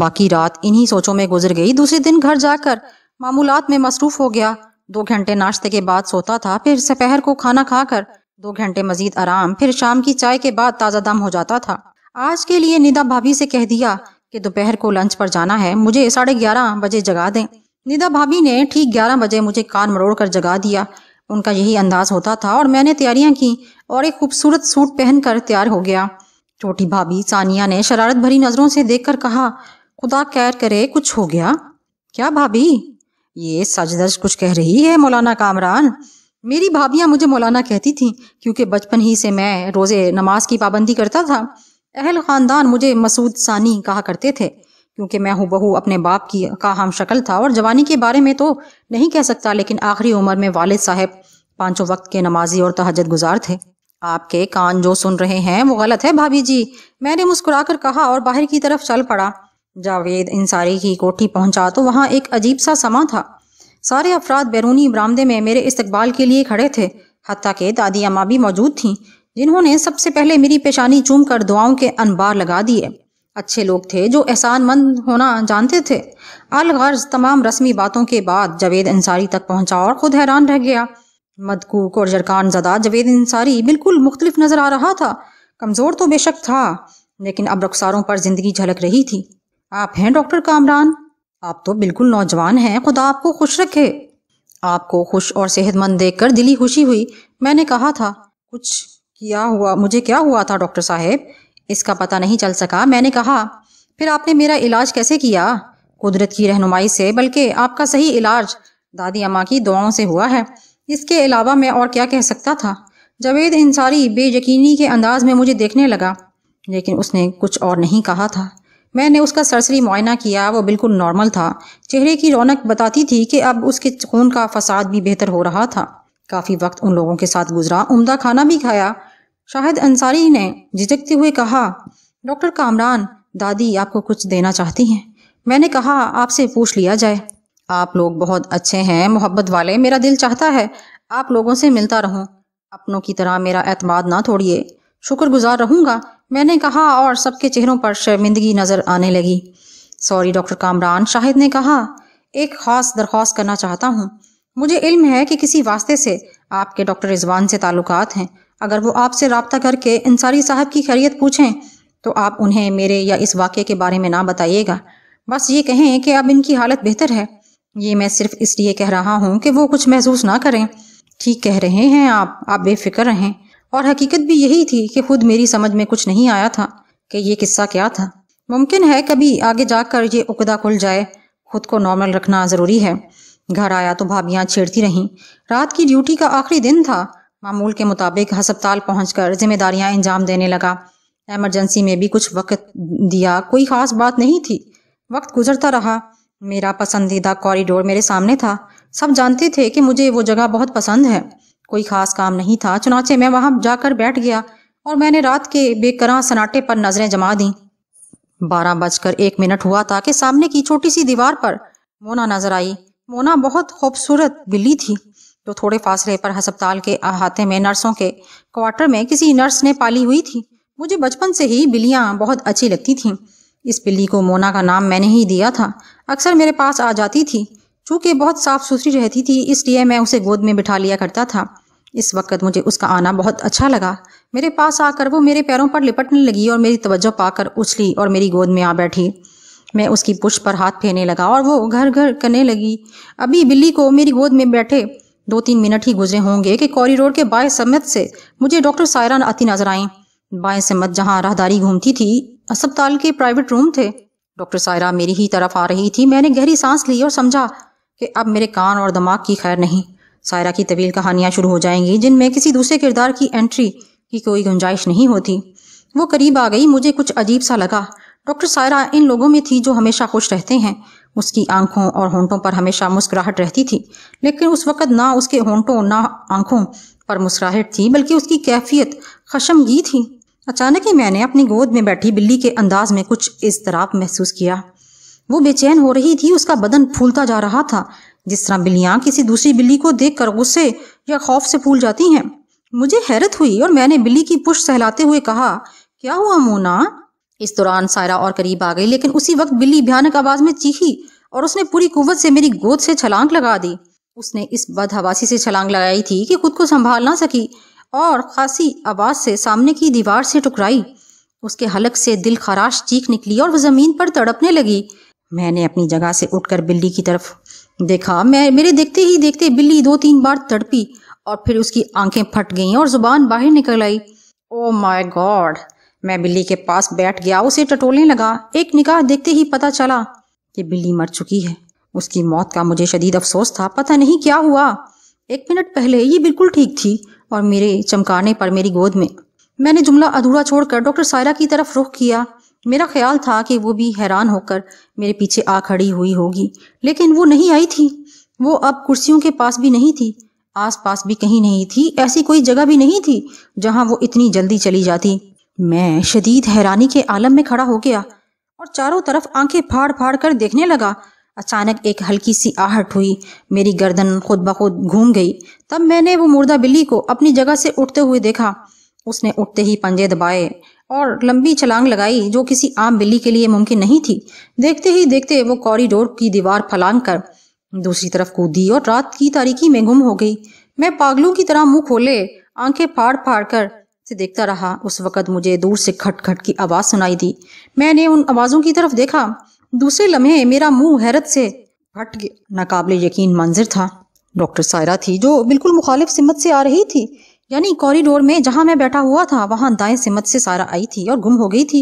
बाकी रात इन्हीं सोचों में गुजर गई दूसरे दिन घर जाकर मामूलात में मसरूफ हो गया दो घंटे नाश्ते के बाद सोता था फिर सपहर को खाना खाकर दो घंटे मजीद आराम फिर शाम की चाय के बाद ताज़ा दम हो जाता था आज के लिए निदा भाभी से कह दिया कि दोपहर को लंच पर जाना है मुझे साढ़े ग्यारह बजे जगा दें निदा भाभी ने ठीक ग्यारह बजे मुझे कान मरोड़ कर जगा दिया उनका यही अंदाज होता था और मैंने तैयारियां की और एक खूबसूरत सूट पहनकर तैयार हो गया छोटी भाभी सानिया ने शरारत भरी नज़रों से देखकर कहा खुदा कैर करे कुछ हो गया क्या भाभी ये सजदर्श कुछ कह रही है मौलाना कामरान मेरी भाभियाँ मुझे मौलाना कहती थीं क्योंकि बचपन ही से मैं रोज़े नमाज की पाबंदी करता था अहल ख़ानदान मुझे मसूद सानी कहा करते थे क्योंकि मैं हूँ बहू अपने बाप की का हम शक्ल था और जवानी के बारे में तो नहीं कह सकता लेकिन आखिरी उम्र में वालिद साहब पाँचों वक्त के नमाजी और तहजद गुजार थे आपके कान जो सुन रहे हैं वो गलत है भाभी जी मैंने मुस्कुराकर कहा और बाहर की तरफ चल पड़ा जावेद इंसारी की कोठी पहुंचा तो वहाँ एक अजीब सा समा था सारे अफराद बैरूनी बरामदे में मेरे इस्तकबाल के लिए खड़े थे हती के दादी अम्मा भी मौजूद थीं जिन्होंने सबसे पहले मेरी पेशानी चूम कर दुआओं के अनबार लगा दिए अच्छे लोग थे जो एहसानमंद होना जानते थे अलगर्ज तमाम रस्मी बातों के बाद जावेद अंसारी तक पहुंचा और खुद हैरान रह गया मदकूक और जरकान जदा जावेद अंसारी बिल्कुल मुख्तलिफ नजर आ रहा था कमज़ोर तो बेशक था लेकिन अब रखसारों पर जिंदगी झलक रही थी आप हैं डॉक्टर कामरान आप तो बिल्कुल नौजवान हैं खुदा आपको खुश रखे आपको खुश और सेहतमंद देखकर दिली खुशी हुई मैंने कहा था कुछ किया हुआ मुझे क्या हुआ था डॉक्टर साहब इसका पता नहीं चल सका मैंने कहा फिर आपने मेरा इलाज कैसे किया कुदरत की रहनुमाई से बल्कि आपका सही इलाज दादी अम्मा की दुआओं से हुआ है इसके अलावा मैं और क्या कह सकता था जावेद इंसारी बेयकीनी के अंदाज में मुझे देखने लगा लेकिन उसने कुछ और नहीं कहा था मैंने उसका सरसरी मुआयना किया वो बिल्कुल नॉर्मल था चेहरे की रौनक बताती थी कि अब उसके खून का फसाद भी बेहतर हो रहा था काफ़ी वक्त उन लोगों के साथ गुजरा उमदा खाना भी खाया शाहिद अंसारी ने झिझकते हुए कहा डॉक्टर कामरान दादी आपको कुछ देना चाहती हैं मैंने कहा आपसे पूछ लिया जाए आप लोग बहुत अच्छे हैं मोहब्बत वाले मेरा दिल चाहता है आप लोगों से मिलता रहूं अपनों की तरह मेरा एतमाद ना तोड़िए शुक्रगुजार रहूंगा मैंने कहा और सबके चेहरों पर शर्मिंदगी नज़र आने लगी सॉरी डॉक्टर कामरान शाहिद ने कहा एक खास दरख्वास्त करना चाहता हूँ मुझे इल्म है कि किसी वास्ते से आपके डॉक्टर रिजवान से ताल्लुकात हैं अगर वो आपसे रबता करके इंसारी साहब की खैरियत पूछें तो आप उन्हें मेरे या इस वाक्य के बारे में ना बताइएगा बस ये कहें कि अब इनकी हालत बेहतर है ये मैं सिर्फ इसलिए कह रहा हूँ कि वो कुछ महसूस ना करें ठीक कह रहे हैं आप आप बेफिक्र रहें और हकीकत भी यही थी कि खुद मेरी समझ में कुछ नहीं आया था कि ये किस्सा क्या था मुमकिन है कभी आगे जाकर ये उकदा खुल जाए खुद को नॉर्मल रखना ज़रूरी है घर आया तो भाभियाँ छेड़ती रहीं रात की ड्यूटी का आखिरी दिन था मामूल के मुताबिक हस्पताल पहुंचकर जिम्मेदारियां इंजाम देने लगा एमरजेंसी में भी कुछ वक्त दिया कोई ख़ास बात नहीं थी वक्त गुजरता रहा मेरा पसंदीदा कॉरिडोर मेरे सामने था सब जानते थे कि मुझे वो जगह बहुत पसंद है कोई खास काम नहीं था चुनाचे मैं वहां जाकर बैठ गया और मैंने रात के बेकरा सनाटे पर नजरें जमा दी बारह बजकर एक मिनट हुआ था कि सामने की छोटी सी दीवार पर मोना नजर आई मोना बहुत खूबसूरत बिल्ली थी जो थोड़े फासले पर हस्पताल के अहाते में नर्सों के क्वार्टर में किसी नर्स ने पाली हुई थी मुझे बचपन से ही बिल्लियाँ बहुत अच्छी लगती थीं इस बिल्ली को मोना का नाम मैंने ही दिया था अक्सर मेरे पास आ जाती थी चूंकि बहुत साफ सुथरी रहती थी इसलिए मैं उसे गोद में बिठा लिया करता था इस वक्त मुझे उसका आना बहुत अच्छा लगा मेरे पास आकर वो मेरे पैरों पर लिपटने लगी और मेरी तवज्जो पाकर उछली और मेरी गोद में आ बैठी मैं उसकी पुष्ट पर हाथ फेरने लगा और वो घर घर करने लगी अभी बिल्ली को मेरी गोद में बैठे दो तीन मिनट ही गुजरे होंगे कि कॉरिडोर के बाएं समत से मुझे डॉक्टर सायरा आती नजर आई बाएं सम्मत जहाँ राहदारी घूमती थी अस्पताल के प्राइवेट रूम थे डॉक्टर सायरा मेरी ही तरफ आ रही थी मैंने गहरी सांस ली और समझा कि अब मेरे कान और दिमाग की खैर नहीं सायरा की तवील कहानियाँ शुरू हो जाएंगी जिनमें किसी दूसरे किरदार की एंट्री की कोई गुंजाइश नहीं होती वो करीब आ गई मुझे कुछ अजीब सा लगा डॉक्टर सायरा इन लोगों में थी जो हमेशा खुश रहते हैं उसकी आंखों और होंठों पर हमेशा मुस्कुराहट रहती थी लेकिन उस वक़्त ना उसके होंठों ना आंखों पर मुस्कुराहट थी बल्कि उसकी कैफियत खशमगी थी अचानक ही मैंने अपनी गोद में बैठी बिल्ली के अंदाज में कुछ इस तरह महसूस किया वो बेचैन हो रही थी उसका बदन फूलता जा रहा था जिस तरह बिल्लियाँ किसी दूसरी बिल्ली को देख कर गुस्से या खौफ से फूल जाती हैं मुझे हैरत हुई और मैंने बिल्ली की पुष्ट सहलाते हुए कहा क्या हुआ मोना इस दौरान सायरा और करीब आ गई लेकिन उसी वक्त बिल्ली भयानक आवाज में चीखी और उसने पूरी कुवत से मेरी गोद से छलांग लगा दी उसने इस बदहवासी से छलांग लगाई थी कि खुद को संभाल ना सकी और खासी आवाज से सामने की दीवार से टुकराई उसके हलक से दिल खराश चीख निकली और वह जमीन पर तड़पने लगी मैंने अपनी जगह से उठकर बिल्ली की तरफ देखा मैं मेरे देखते ही देखते बिल्ली दो तीन बार तड़पी और फिर उसकी आंखें फट गईं और जुबान बाहर निकल आई ओ माय गॉड मैं बिल्ली के पास बैठ गया उसे टटोलने लगा एक निकाह देखते ही पता चला कि बिल्ली मर चुकी है उसकी मौत का मुझे शदीद अफसोस था पता नहीं क्या हुआ एक मिनट पहले ये बिल्कुल ठीक थी और मेरे चमकाने पर मेरी गोद में मैंने जुमला अधूरा छोड़कर डॉक्टर सायरा की तरफ रुख किया मेरा ख्याल था कि वो भी हैरान होकर मेरे पीछे आ खड़ी हुई होगी लेकिन वो नहीं आई थी वो अब कुर्सियों के पास भी नहीं थी आसपास भी कहीं नहीं थी ऐसी कोई जगह भी नहीं थी जहां वो इतनी जल्दी चली जाती मैं शदीद हैरानी के आलम में खड़ा हो गया और चारों तरफ आंखें फाड़ फाड़ कर देखने लगा अचानक एक हल्की सी आहट हुई मेरी गर्दन खुद ब खुद घूम गई तब मैंने वो मुर्दा बिल्ली को अपनी जगह से उठते हुए देखा उसने उठते ही पंजे दबाए और लंबी छलांग लगाई जो किसी आम बिल्ली के लिए मुमकिन नहीं थी देखते ही देखते वो कॉरिडोर की दीवार फलांग कर दूसरी तरफ कूदी और रात की तारीकी में गुम हो गई मैं पागलों की तरह मुंह खोले आंखें फाड़ फाड़ कर से देखता रहा उस वक़्त मुझे दूर से खट खट की आवाज़ सुनाई दी मैंने उन आवाज़ों की तरफ देखा दूसरे लम्हे मेरा मुंह हैरत से फट गया नाकाबले यकीन मंजर था डॉक्टर सायरा थी जो बिल्कुल मुखालिफ सिमत से आ रही थी यानी कॉरिडोर में जहां मैं बैठा हुआ था वहां दाएं सिमत से सारा आई थी और गुम हो गई थी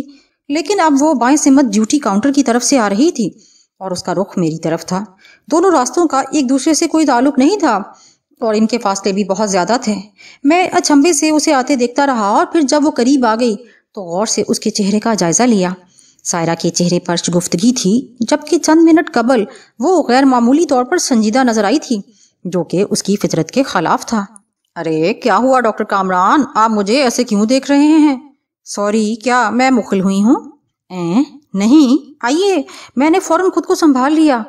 लेकिन अब वो बाएं सिमत ड्यूटी काउंटर की तरफ से आ रही थी और उसका रुख मेरी तरफ था दोनों रास्तों का एक दूसरे से कोई ताल्लुक नहीं था और इनके फासले भी बहुत ज्यादा थे मैं अचंभे से उसे आते देखता रहा और फिर जब वो करीब आ गई तो गौर से उसके चेहरे का जायजा लिया सायरा के चेहरे पर गुफ्तगी थी जबकि चंद मिनट कबल वो गैर मामूली तौर पर संजीदा नजर आई थी जो कि उसकी फितरत के खिलाफ था अरे क्या हुआ डॉक्टर कामरान आप मुझे ऐसे क्यों देख रहे हैं सॉरी क्या मैं मुखिल हुई हूँ नहीं आइए मैंने फौरन खुद को संभाल लिया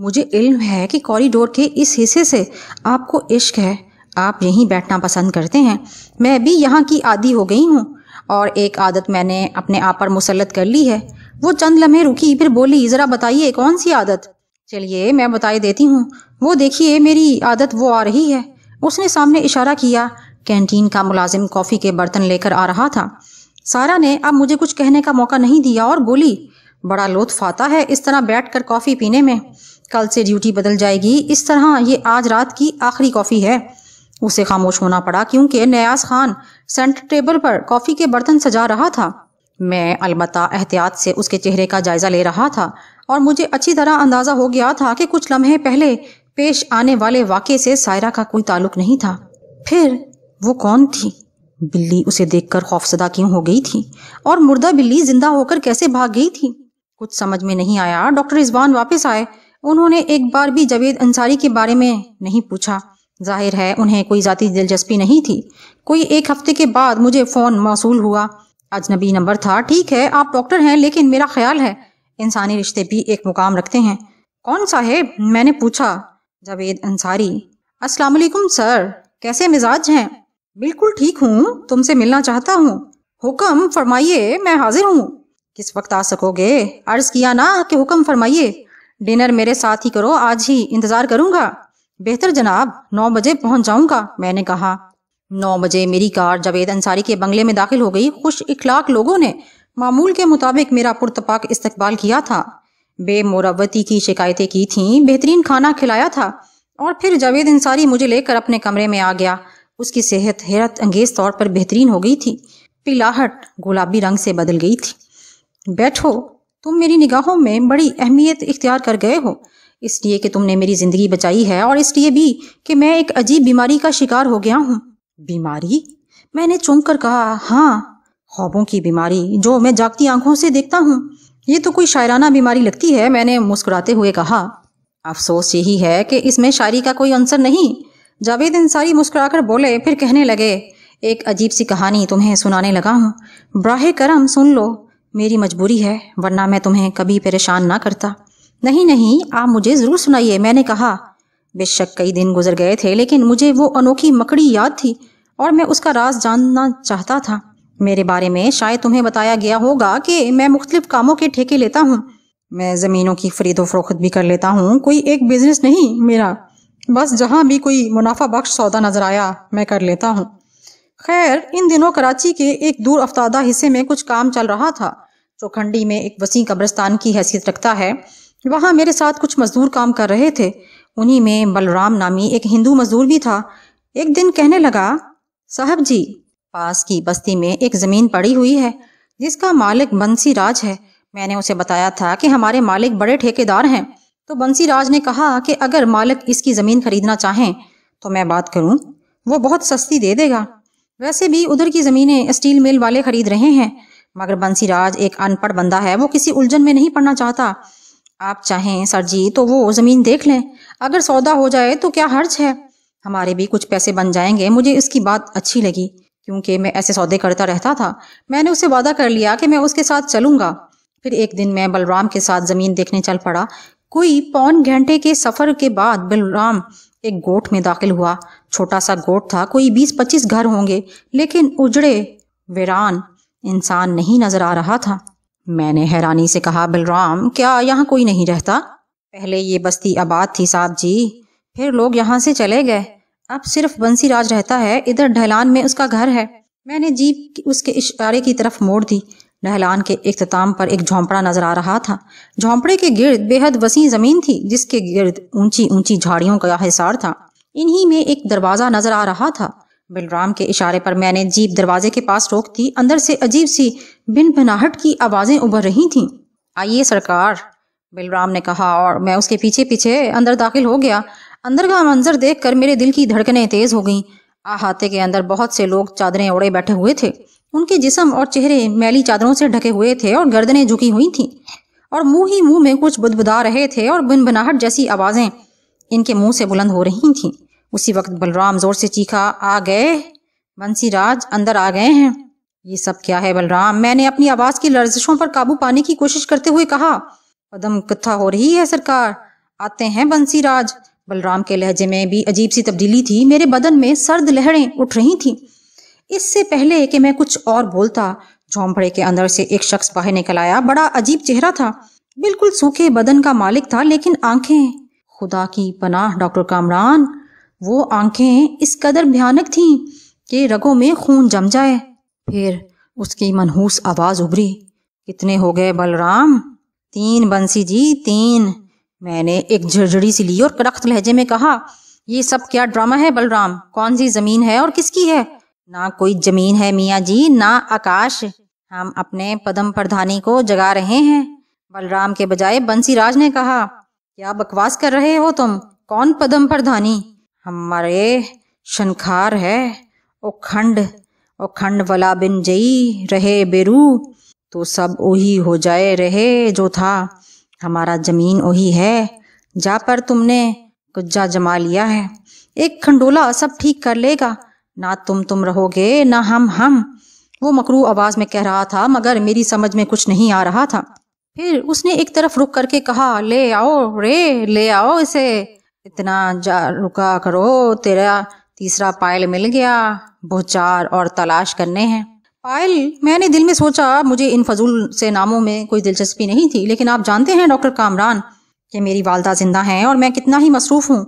मुझे इल्म है कि कॉरिडोर के इस हिस्से से आपको इश्क है आप यहीं बैठना पसंद करते हैं मैं भी यहाँ की आदि हो गई हूँ और एक आदत मैंने अपने आप पर मुसलत कर ली है वो चंद लम्हे रुकी फिर बोली ज़रा बताइए कौन सी आदत चलिए मैं बताई देती हूँ वो देखिए मेरी आदत वो आ रही है उसने सामने इशारा किया कैंटीन का मुलाजिम कॉफ़ी के बर्तन लेकर आ रहा था सारा ने अब मुझे कुछ कहने का मौका नहीं दिया और बोली बड़ा लुत्फ आता है इस तरह बैठ कर कॉफ़ी पीने में कल से ड्यूटी बदल जाएगी इस तरह ये आज रात की आखिरी कॉफ़ी है उसे खामोश होना पड़ा क्योंकि नयाज खान सेंटर टेबल पर कॉफ़ी के बर्तन सजा रहा था मैं अलबत् एहतियात से उसके चेहरे का जायज़ा ले रहा था और मुझे अच्छी तरह अंदाज़ा हो गया था कि कुछ लम्हे पहले पेश आने वाले वाक्य से सायरा का कोई ताल्लुक नहीं था फिर वो कौन थी बिल्ली उसे देखकर खौफसदा क्यों हो गई थी और मुर्दा बिल्ली जिंदा होकर कैसे भाग गई थी कुछ समझ में नहीं आया डॉक्टर रिजवान वापस आए उन्होंने एक बार भी जवेद अंसारी के बारे में नहीं पूछा जाहिर है उन्हें कोई जाति दिलचस्पी नहीं थी कोई एक हफ्ते के बाद मुझे फ़ोन मौसू हुआ अजनबी नंबर था ठीक है आप डॉक्टर हैं लेकिन मेरा ख्याल है इंसानी रिश्ते भी एक मुकाम रखते हैं कौन साहेब मैंने पूछा जावेद अंसारी अस्सलाम वालेकुम सर कैसे मिजाज हैं बिल्कुल ठीक हूँ तुमसे मिलना चाहता हूँ हुक्म फरमाइए मैं हाजिर हूँ किस वक्त आ सकोगे अर्ज किया ना कि हुक्म फरमाइए डिनर मेरे साथ ही करो आज ही इंतजार करूंगा बेहतर जनाब नौ बजे पहुंच जाऊंगा मैंने कहा नौ बजे मेरी कार जावेद अंसारी के बंगले में दाखिल हो गई खुश इखलाक लोगों ने मामूल के मुताबिक मेरा पुरतपाक इस्तकबाल किया था बेमोरवती की शिकायतें की थीं बेहतरीन खाना खिलाया था और फिर जावेद इंसारी मुझे लेकर अपने कमरे में आ गया उसकी सेहत हैरत अंगेज तौर पर बेहतरीन हो गई थी पिलाहट गुलाबी रंग से बदल गई थी बैठो तुम मेरी निगाहों में बड़ी अहमियत इख्तियार कर गए हो इसलिए कि तुमने मेरी ज़िंदगी बचाई है और इसलिए भी कि मैं एक अजीब बीमारी का शिकार हो गया हूँ बीमारी मैंने चौंक कर कहा हाँ ख्वाबों की बीमारी जो मैं जागती आंखों से देखता हूँ ये तो कोई शायराना बीमारी लगती है मैंने मुस्कुराते हुए कहा अफसोस यही है कि इसमें शायरी का कोई आंसर नहीं जावेद अंसारी मुस्कुराकर बोले फिर कहने लगे एक अजीब सी कहानी तुम्हें सुनाने लगा हूँ ब्राह करम सुन लो मेरी मजबूरी है वरना मैं तुम्हें कभी परेशान ना करता नहीं नहीं आप मुझे ज़रूर सुनाइए मैंने कहा बेशक कई दिन गुजर गए थे लेकिन मुझे वो अनोखी मकड़ी याद थी और मैं उसका राज जानना चाहता था मेरे बारे में शायद तुम्हें बताया गया होगा कि मैं मुख्तलिफ कामों के ठेके लेता हूँ मैं ज़मीनों की फरीदो फरोख्त भी कर लेता हूँ कोई एक बिजनेस नहीं मेरा बस जहाँ भी कोई मुनाफा बख्श सौदा नज़र आया मैं कर लेता हूँ खैर इन दिनों कराची के एक दूर अफ्तादा हिस्से में कुछ काम चल रहा था चौखंडी में एक वसी कब्रस्तान की हैसियत रखता है वहाँ मेरे साथ कुछ मजदूर काम कर रहे थे उन्हीं में बलराम नामी एक हिंदू मजदूर भी था एक दिन कहने लगा साहब जी पास की बस्ती में एक ज़मीन पड़ी हुई है जिसका मालिक बंसी राज है मैंने उसे बताया था कि हमारे मालिक बड़े ठेकेदार हैं तो बंसी राज ने कहा कि अगर मालिक इसकी ज़मीन खरीदना चाहें तो मैं बात करूं वो बहुत सस्ती दे देगा वैसे भी उधर की ज़मीनें स्टील मिल वाले खरीद रहे हैं मगर बंसी राज एक अनपढ़ बंदा है वो किसी उलझन में नहीं पड़ना चाहता आप चाहें सर जी तो वो ज़मीन देख लें अगर सौदा हो जाए तो क्या हर्ज है हमारे भी कुछ पैसे बन जाएंगे मुझे इसकी बात अच्छी लगी क्योंकि मैं ऐसे सौदे करता रहता था मैंने उसे वादा कर लिया कि मैं उसके साथ चलूंगा फिर एक दिन मैं बलराम के साथ ज़मीन देखने चल पड़ा कोई पौन घंटे के सफ़र के बाद बलराम एक गोट में दाखिल हुआ छोटा सा गोट था कोई बीस पच्चीस घर होंगे लेकिन उजड़े वीरान इंसान नहीं नज़र आ रहा था मैंने हैरानी से कहा बलराम क्या यहाँ कोई नहीं रहता पहले ये बस्ती आबाद थी साहब जी फिर लोग यहाँ से चले गए अब सिर्फ राज रहता है इधर ढहलान में उसका घर है मैंने जीप उसके इशारे की तरफ मोड़ दी ढहलान के अख्ताम पर एक झोंपड़ा नजर आ रहा था झोंपड़े के गिर्द बेहद वसी जमीन थी जिसके गिर्द ऊंची ऊंची झाड़ियों का हिसार था इन्हीं में एक दरवाजा नजर आ रहा था बिलराम के इशारे पर मैंने जीप दरवाजे के पास रोक दी अंदर से अजीब सी बिन भिनाहट की आवाजें उभर रही थीं। आइए सरकार बिलराम ने कहा और मैं उसके पीछे पीछे अंदर दाखिल हो गया अंदर का मंजर देखकर मेरे दिल की धड़कनें तेज हो गईं अहाते के अंदर बहुत से लोग चादरें ओढ़े बैठे हुए थे उनके जिसम और चेहरे मैली चादरों से ढके हुए थे और गर्दनें झुकी हुई थीं और मुंह ही मुंह में कुछ बुदबुदा रहे थे और बिनबनाहट जैसी आवाजें इनके मुंह से बुलंद हो रही थी उसी वक्त बलराम जोर से चीखा आ गए बंसी राज अंदर आ गए हैं ये सब क्या है बलराम मैंने अपनी आवाज की लर्जिशों पर काबू पाने की कोशिश करते हुए कहा कदम कथा हो रही है सरकार आते हैं बंसी राज बलराम के लहजे में भी अजीब सी तब्दीली थी मेरे बदन में सर्द लहरें उठ रही थीं इससे पहले कि मैं कुछ और बोलता झोंपड़े के अंदर से एक शख्स बाहर निकल आया बड़ा अजीब चेहरा था बिल्कुल सूखे बदन का मालिक था लेकिन आंखें खुदा की पनाह डॉक्टर कामरान वो आंखें इस कदर भयानक थीं कि रगों में खून जम जाए फिर उसकी मनहूस आवाज़ उभरी कितने हो गए बलराम तीन बंसी जी तीन मैंने एक झड़झड़ी सी ली और करख्त लहजे में कहा ये सब क्या ड्रामा है बलराम कौन सी जमीन है और किसकी है ना कोई जमीन है मियाँ जी ना आकाश हम अपने पदम प्रधानी को जगा रहे हैं बलराम के बजाय बंसी राज ने कहा क्या बकवास कर रहे हो तुम कौन पदम प्रधानी हमारे शनखार है ओ खंड वला बिन जई रहे बेरू तो सब वही हो जाए रहे जो था हमारा जमीन वही है जा पर तुमने गुज्जा जमा लिया है एक खंडोला सब ठीक कर लेगा ना तुम तुम रहोगे ना हम हम वो मकरू आवाज में कह रहा था मगर मेरी समझ में कुछ नहीं आ रहा था फिर उसने एक तरफ रुक करके कहा ले आओ रे ले आओ इसे इतना जा रुका करो तेरा तीसरा पायल मिल गया बहुत चार और तलाश करने हैं पायल मैंने दिल में सोचा मुझे इन फजूल से नामों में कोई दिलचस्पी नहीं थी लेकिन आप जानते हैं डॉक्टर कामरान कि मेरी वालदा जिंदा हैं और मैं कितना ही मसरूफ़ हूँ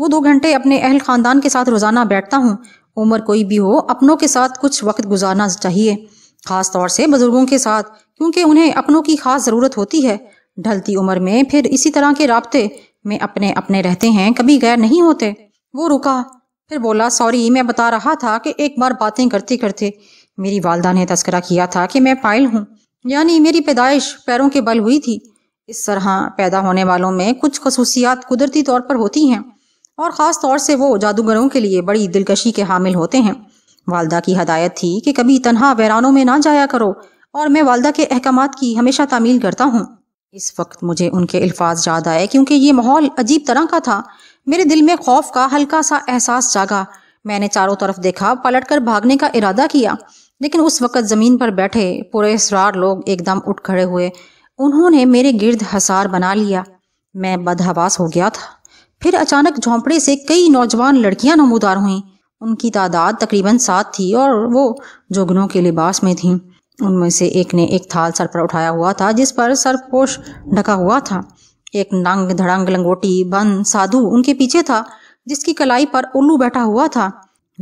वो दो घंटे अपने अहल ख़ानदान के साथ रोज़ाना बैठता हूँ उम्र कोई भी हो अपनों के साथ कुछ वक्त गुजारना चाहिए ख़ास तौर से बुज़ुर्गों के साथ क्योंकि उन्हें अपनों की ख़ास ज़रूरत होती है ढलती उम्र में फिर इसी तरह के रबते में अपने अपने रहते हैं कभी गैर नहीं होते वो रुका फिर बोला सॉरी मैं बता रहा था कि एक बार बातें करते करते मेरी वालदा ने तस्करा किया था कि मैं पायल हूँ यानी मेरी पैदाइश पैरों के बल हुई थी इस तरह पैदा होने वालों में कुछ खसूसियात कुदरती तौर पर होती हैं और ख़ास तौर से वो जादूगरों के लिए बड़ी दिलकशी के हामिल होते हैं वालदा की हदायत थी कि कभी तनहा वैरानों में ना जाया करो और मैं वालदा के अहकाम की हमेशा तामील करता हूँ इस वक्त मुझे उनके अल्फाज याद आए क्योंकि ये माहौल अजीब तरह का था मेरे दिल में खौफ का हल्का सा एहसास जागा मैंने चारों तरफ देखा पलट कर भागने का इरादा किया लेकिन उस वक़्त ज़मीन पर बैठे पूरे इसरार लोग एकदम उठ खड़े हुए उन्होंने मेरे गिर्द हसार बना लिया मैं बदहवास हो गया था फिर अचानक झोंपड़े से कई नौजवान लड़कियां नमूदार हुईं उनकी तादाद तकरीबन सात थी और वो जोगनों के लिबास में थीं उनमें से एक ने एक थाल सर पर उठाया हुआ था जिस पर सरपोश ढका हुआ था एक नंग धड़ंग लंगोटी बन साधु उनके पीछे था जिसकी कलाई पर उल्लू बैठा हुआ था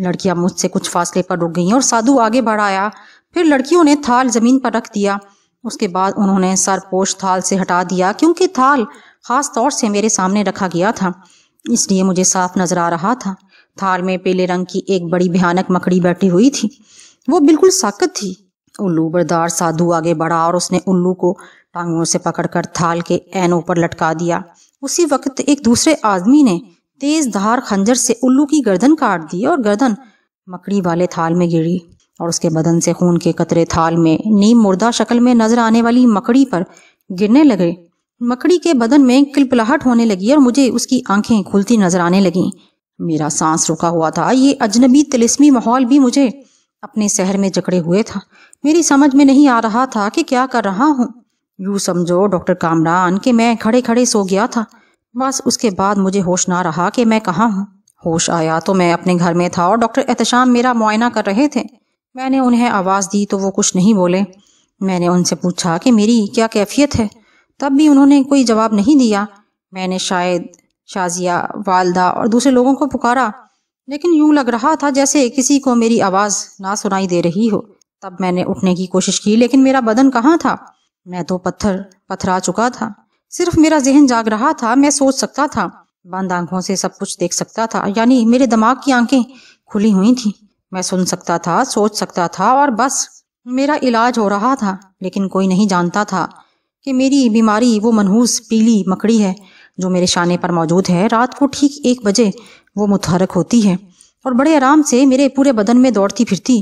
लड़कियां मुझसे कुछ फासले पर रुक गईं और साधु आगे बढ़ाया फिर लड़कियों ने थाल जमीन पर रख दिया उसके बाद उन्होंने सरपोश थाल से हटा दिया क्योंकि थाल खास तौर से मेरे सामने रखा गया था इसलिए मुझे साफ नजर आ रहा था थाल में पीले रंग की एक बड़ी भयानक मकड़ी बैठी हुई थी वो बिल्कुल साकत थी उल्लू बरदार साधु आगे बढ़ा और उसने उल्लू को टांगों से पकड़कर थाल के एनों पर लटका दिया उसी वक्त एक दूसरे आदमी ने तेज धार खंजर से उल्लू की गर्दन काट दी और गर्दन मकड़ी वाले थाल में गिरी और उसके बदन से खून के कतरे थाल में नीम मुर्दा शक्ल में नजर आने वाली मकड़ी पर गिरने लगे मकड़ी के बदन में किलपलाहट होने लगी और मुझे उसकी आंखें खुलती नजर आने लगी मेरा सांस रुका हुआ था ये अजनबी तिलिस्मी माहौल भी मुझे अपने शहर में जकड़े हुए था मेरी समझ में नहीं आ रहा था कि क्या कर रहा हूँ यूं समझो डॉक्टर कामरान के मैं खड़े खड़े सो गया था बस उसके बाद मुझे होश ना रहा कि मैं कहाँ हूँ होश आया तो मैं अपने घर में था और डॉक्टर एहतशाम मेरा मुआयना कर रहे थे मैंने उन्हें आवाज़ दी तो वो कुछ नहीं बोले मैंने उनसे पूछा कि मेरी क्या कैफियत है तब भी उन्होंने कोई जवाब नहीं दिया मैंने शायद शाजिया वालदा और दूसरे लोगों को पुकारा लेकिन यूं लग रहा था जैसे किसी को मेरी आवाज़ ना सुनाई दे रही हो तब मैंने उठने की कोशिश की लेकिन मेरा बदन कहाँ था मैं तो पत्थर पथरा चुका था सिर्फ मेरा जहन जाग रहा था मैं सोच सकता था बंद आंखों से सब कुछ देख सकता था यानी मेरे दिमाग की आंखें खुली हुई थी मैं सुन सकता था सोच सकता था और बस मेरा इलाज हो रहा था लेकिन कोई नहीं जानता था कि मेरी बीमारी वो मनहूस पीली मकड़ी है जो मेरे शाने पर मौजूद है रात को ठीक एक बजे वो मुतहरक होती है और बड़े आराम से मेरे पूरे बदन में दौड़ती फिरती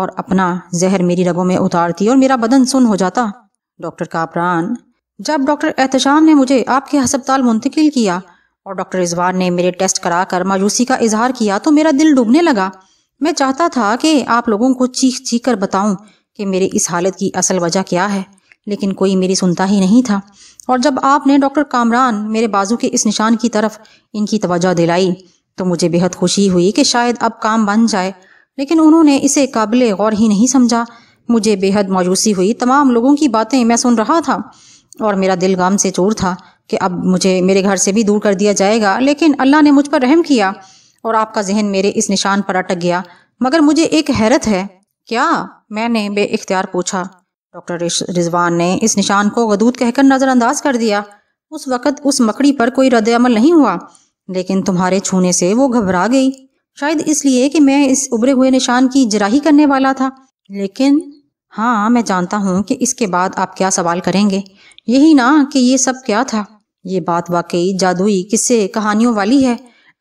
और अपना जहर मेरी रगों में उतारती और मेरा बदन सुन हो जाता डॉक्टर कापरान जब डॉक्टर एहतजाम ने मुझे आपके हस्पताल मुंतकिल किया और डॉक्टर रिजवान ने मेरे टेस्ट करा कर मायूसी का इजहार किया तो मेरा दिल डूबने लगा मैं चाहता था कि आप लोगों को चीख चीख कर बताऊं कि मेरी इस हालत की असल वजह क्या है लेकिन कोई मेरी सुनता ही नहीं था और जब आपने डॉक्टर कामरान मेरे बाजू के इस निशान की तरफ इनकी तवज्जो दिलाई तो मुझे बेहद खुशी हुई कि शायद अब काम बन जाए लेकिन उन्होंने इसे काबिल गौर ही नहीं समझा मुझे बेहद मायूसी हुई तमाम लोगों की बातें मैं सुन रहा था और मेरा दिल गम से चूर था कि अब मुझे मेरे घर से भी दूर कर दिया जाएगा लेकिन अल्लाह ने मुझ पर रहम किया और आपका जहन मेरे इस निशान पर अटक गया मगर मुझे एक हैरत है क्या मैंने बे इख्तियार पूछा डॉक्टर रिजवान ने इस निशान को गदूद कहकर नज़रअंदाज कर दिया उस वक़्त उस मकड़ी पर कोई रद्दमल नहीं हुआ लेकिन तुम्हारे छूने से वो घबरा गई शायद इसलिए कि मैं इस उभरे हुए निशान की जराही करने वाला था लेकिन हाँ मैं जानता हूँ कि इसके बाद आप क्या सवाल करेंगे यही ना कि ये सब क्या था ये बात वाकई जादुई किस्से कहानियों वाली है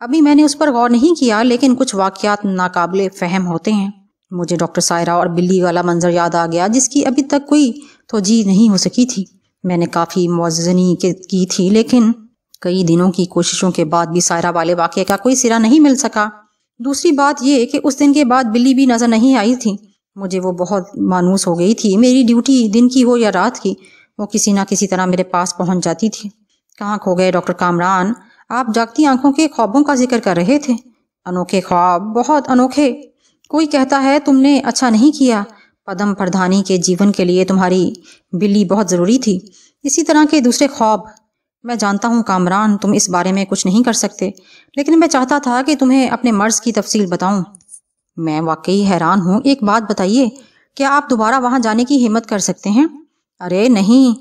अभी मैंने उस पर गौर नहीं किया लेकिन कुछ वाकयात नाकाबले फहम होते हैं मुझे डॉक्टर सायरा और बिल्ली वाला मंजर याद आ गया जिसकी अभी तक कोई जी नहीं हो सकी थी मैंने काफ़ी मुआजनी की थी लेकिन कई दिनों की कोशिशों के बाद भी सायरा वाले वाक्य का कोई सिरा नहीं मिल सका दूसरी बात यह कि उस दिन के बाद बिल्ली भी नज़र नहीं आई थी मुझे वो बहुत मानूस हो गई थी मेरी ड्यूटी दिन की हो या रात की वो किसी ना किसी तरह मेरे पास पहुंच जाती थी कहाँ खो गए डॉक्टर कामरान आप जागती आंखों के ख्वाबों का जिक्र कर रहे थे अनोखे ख्वाब बहुत अनोखे कोई कहता है तुमने अच्छा नहीं किया पदम प्रधानी के जीवन के लिए तुम्हारी बिल्ली बहुत ज़रूरी थी इसी तरह के दूसरे ख्वाब मैं जानता हूँ कामरान तुम इस बारे में कुछ नहीं कर सकते लेकिन मैं चाहता था कि तुम्हें अपने मर्ज की तफसील बताऊं मैं वाकई हैरान हूँ एक बात बताइए क्या आप दोबारा वहाँ जाने की हिम्मत कर सकते हैं अरे नहीं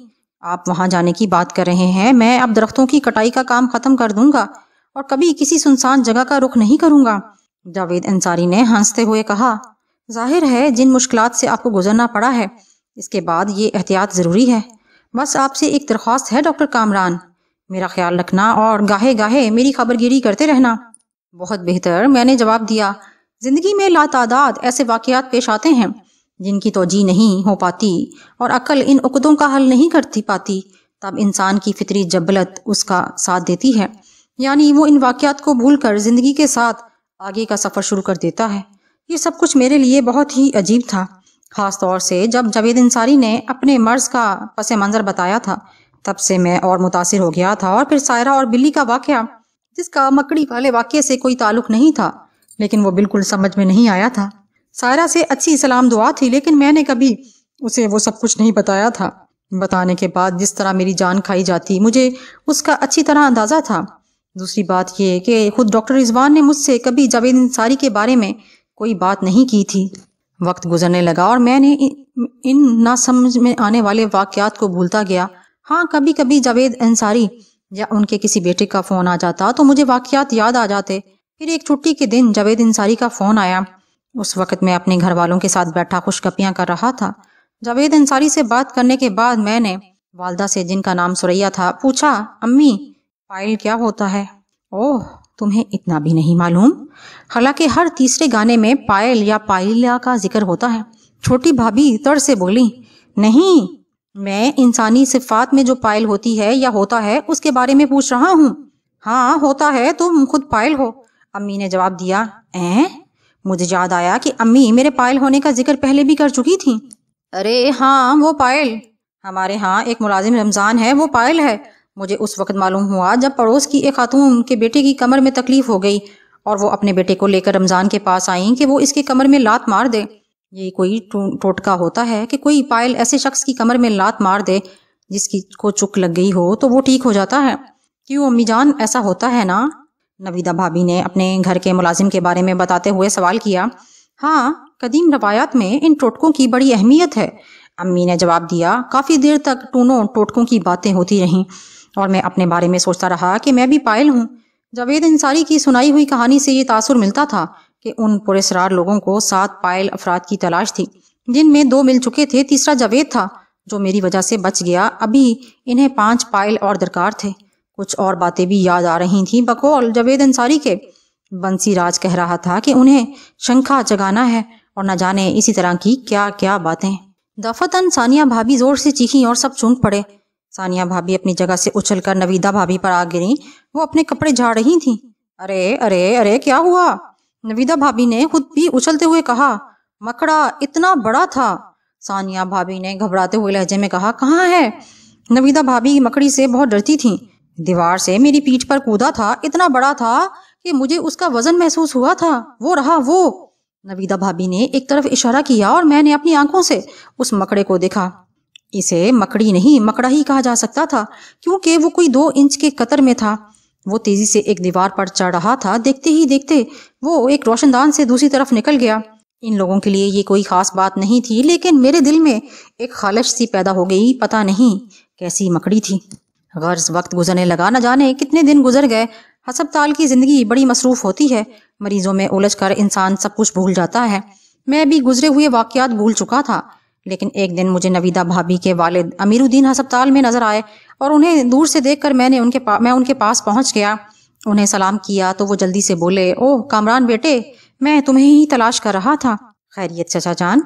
आप वहां जाने की बात कर रहे हैं मैं अब दरख्तों की कटाई का काम खत्म कर दूंगा और कभी किसी सुनसान जगह का रुख नहीं करूंगा जावेद अंसारी ने हंसते हुए कहा जाहिर है जिन मुश्किल से आपको गुजरना पड़ा है इसके बाद ये एहतियात ज़रूरी है बस आपसे एक दरख्वास्त है डॉक्टर कामरान मेरा ख्याल रखना और गाहे गाहे मेरी खबरगिरी करते रहना बहुत बेहतर मैंने जवाब दिया ज़िंदगी में लातादाद ऐसे वाकयात पेश आते हैं जिनकी तोजी नहीं हो पाती और अकल इन उकदों का हल नहीं करती पाती तब इंसान की फितरी जबलत उसका साथ देती है यानी वो इन वाक्यात को भूल कर ज़िंदगी के साथ आगे का सफ़र शुरू कर देता है ये सब कुछ मेरे लिए बहुत ही अजीब था ख़ास तौर से जब जावेद अंसारी ने अपने मर्ज़ का पस मंज़र बताया था तब से मैं और मुतासर हो गया था और फिर सायरा और बिल्ली का वाक़ जिसका मकड़ी वाले वाक्य से कोई ताल्लुक़ नहीं था लेकिन वो बिल्कुल समझ में नहीं आया था सायरा से अच्छी सलाम दुआ थी लेकिन मैंने कभी उसे वो सब कुछ नहीं बताया था बताने के बाद जिस तरह मेरी जान खाई जाती मुझे उसका अच्छी तरह अंदाज़ा था दूसरी बात यह कि खुद डॉक्टर रिजवान ने मुझसे कभी जावेद अंसारी के बारे में कोई बात नहीं की थी वक्त गुजरने लगा और मैंने इन ना समझ में आने वाले वाक्यात को भूलता गया हाँ कभी कभी जावेद अंसारी या उनके किसी बेटे का फ़ोन आ जाता तो मुझे वाक्यात याद आ जाते फिर एक छुट्टी के दिन जावेद अंसारी का फ़ोन आया उस वक़्त मैं अपने घर वालों के साथ बैठा खुशगपियाँ कर रहा था जावेद अंसारी से बात करने के बाद मैंने वालदा से जिनका नाम सुरैया था पूछा अम्मी पायल क्या होता है ओह तुम्हें इतना भी नहीं मालूम हालांकि हर तीसरे गाने में पायल या पायला का जिक्र होता है छोटी भाभी तर से बोली नहीं मैं इंसानी सिफात में जो पायल होती है या होता है उसके बारे में पूछ रहा हूँ हाँ होता है तुम खुद पायल हो अम्मी ने जवाब दिया ऐ मुझे याद आया कि अम्मी मेरे पायल होने का जिक्र पहले भी कर चुकी थी अरे हाँ वो पायल हमारे यहाँ एक मुलाजिम रमज़ान है वो पायल है मुझे उस वक्त मालूम हुआ जब पड़ोस की एक खातून के बेटे की कमर में तकलीफ हो गई और वो अपने बेटे को लेकर रमज़ान के पास आई कि वो इसके कमर में लात मार दे ये कोई टोटका होता है कि कोई पायल ऐसे शख्स की कमर में लात मार दे जिसकी को चुक लग गई हो तो वो ठीक हो जाता है क्यों अम्मी जान ऐसा होता है ना नवीदा भाभी ने अपने घर के मुलाजिम के बारे में बताते हुए सवाल किया हाँ कदीम रवायात में इन टोटकों की बड़ी अहमियत है अम्मी ने जवाब दिया काफ़ी देर तक टूनों टोटकों की बातें होती रहीं और मैं अपने बारे में सोचता रहा कि मैं भी पायल हूँ जावेद अंसारी की सुनाई हुई कहानी से ये तासुर मिलता था कि उन पुरेसरार लोगों को सात पायल अफराद की तलाश थी जिनमें दो मिल चुके थे तीसरा जावेद था जो मेरी वजह से बच गया अभी इन्हें पांच पायल और दरकार थे कुछ और बातें भी याद आ रही थीं बकौल जवेद अंसारी के बंसी राज कह रहा था कि उन्हें शंखा जगाना है और न जाने इसी तरह की क्या क्या बातें दफतन सानिया भाभी जोर से चीखी और सब चूंक पड़े सानिया भाभी अपनी जगह से उछलकर नवीदा भाभी पर आ गिरी वो अपने कपड़े झाड़ रही थीं अरे अरे अरे क्या हुआ नवीदा भाभी ने खुद भी उछलते हुए कहा मकड़ा इतना बड़ा था सानिया भाभी ने घबराते हुए लहजे में कहा है नवीदा भाभी मकड़ी से बहुत डरती थीं दीवार से मेरी पीठ पर कूदा था इतना बड़ा था कि मुझे उसका वजन महसूस हुआ था वो रहा वो नवीदा भाभी ने एक तरफ इशारा किया और मैंने अपनी आंखों से उस मकड़े को देखा इसे मकड़ी नहीं मकड़ा ही कहा जा सकता था क्योंकि वो कोई दो इंच के कतर में था वो तेजी से एक दीवार पर चढ़ रहा था देखते ही देखते वो एक रोशनदान से दूसरी तरफ निकल गया इन लोगों के लिए ये कोई खास बात नहीं थी लेकिन मेरे दिल में एक खालश सी पैदा हो गई पता नहीं कैसी मकड़ी थी गर्ज वक्त गुजरने लगा न जाने कितने दिन गुजर गए हस्पताल की जिंदगी बड़ी मसरूफ होती है मरीजों में उलझ कर इंसान सब कुछ भूल जाता है मैं भी गुजरे हुए वाकयात भूल चुका था लेकिन एक दिन मुझे नवीदा भाभी के वालिद अमीरुद्दीन हस्पताल में नजर आए और उन्हें दूर से देखकर मैंने उनके मैं उनके पास पहुंच गया उन्हें सलाम किया तो वो जल्दी से बोले ओह कामरान बेटे मैं तुम्हें ही तलाश कर रहा था खैरियत चचा जान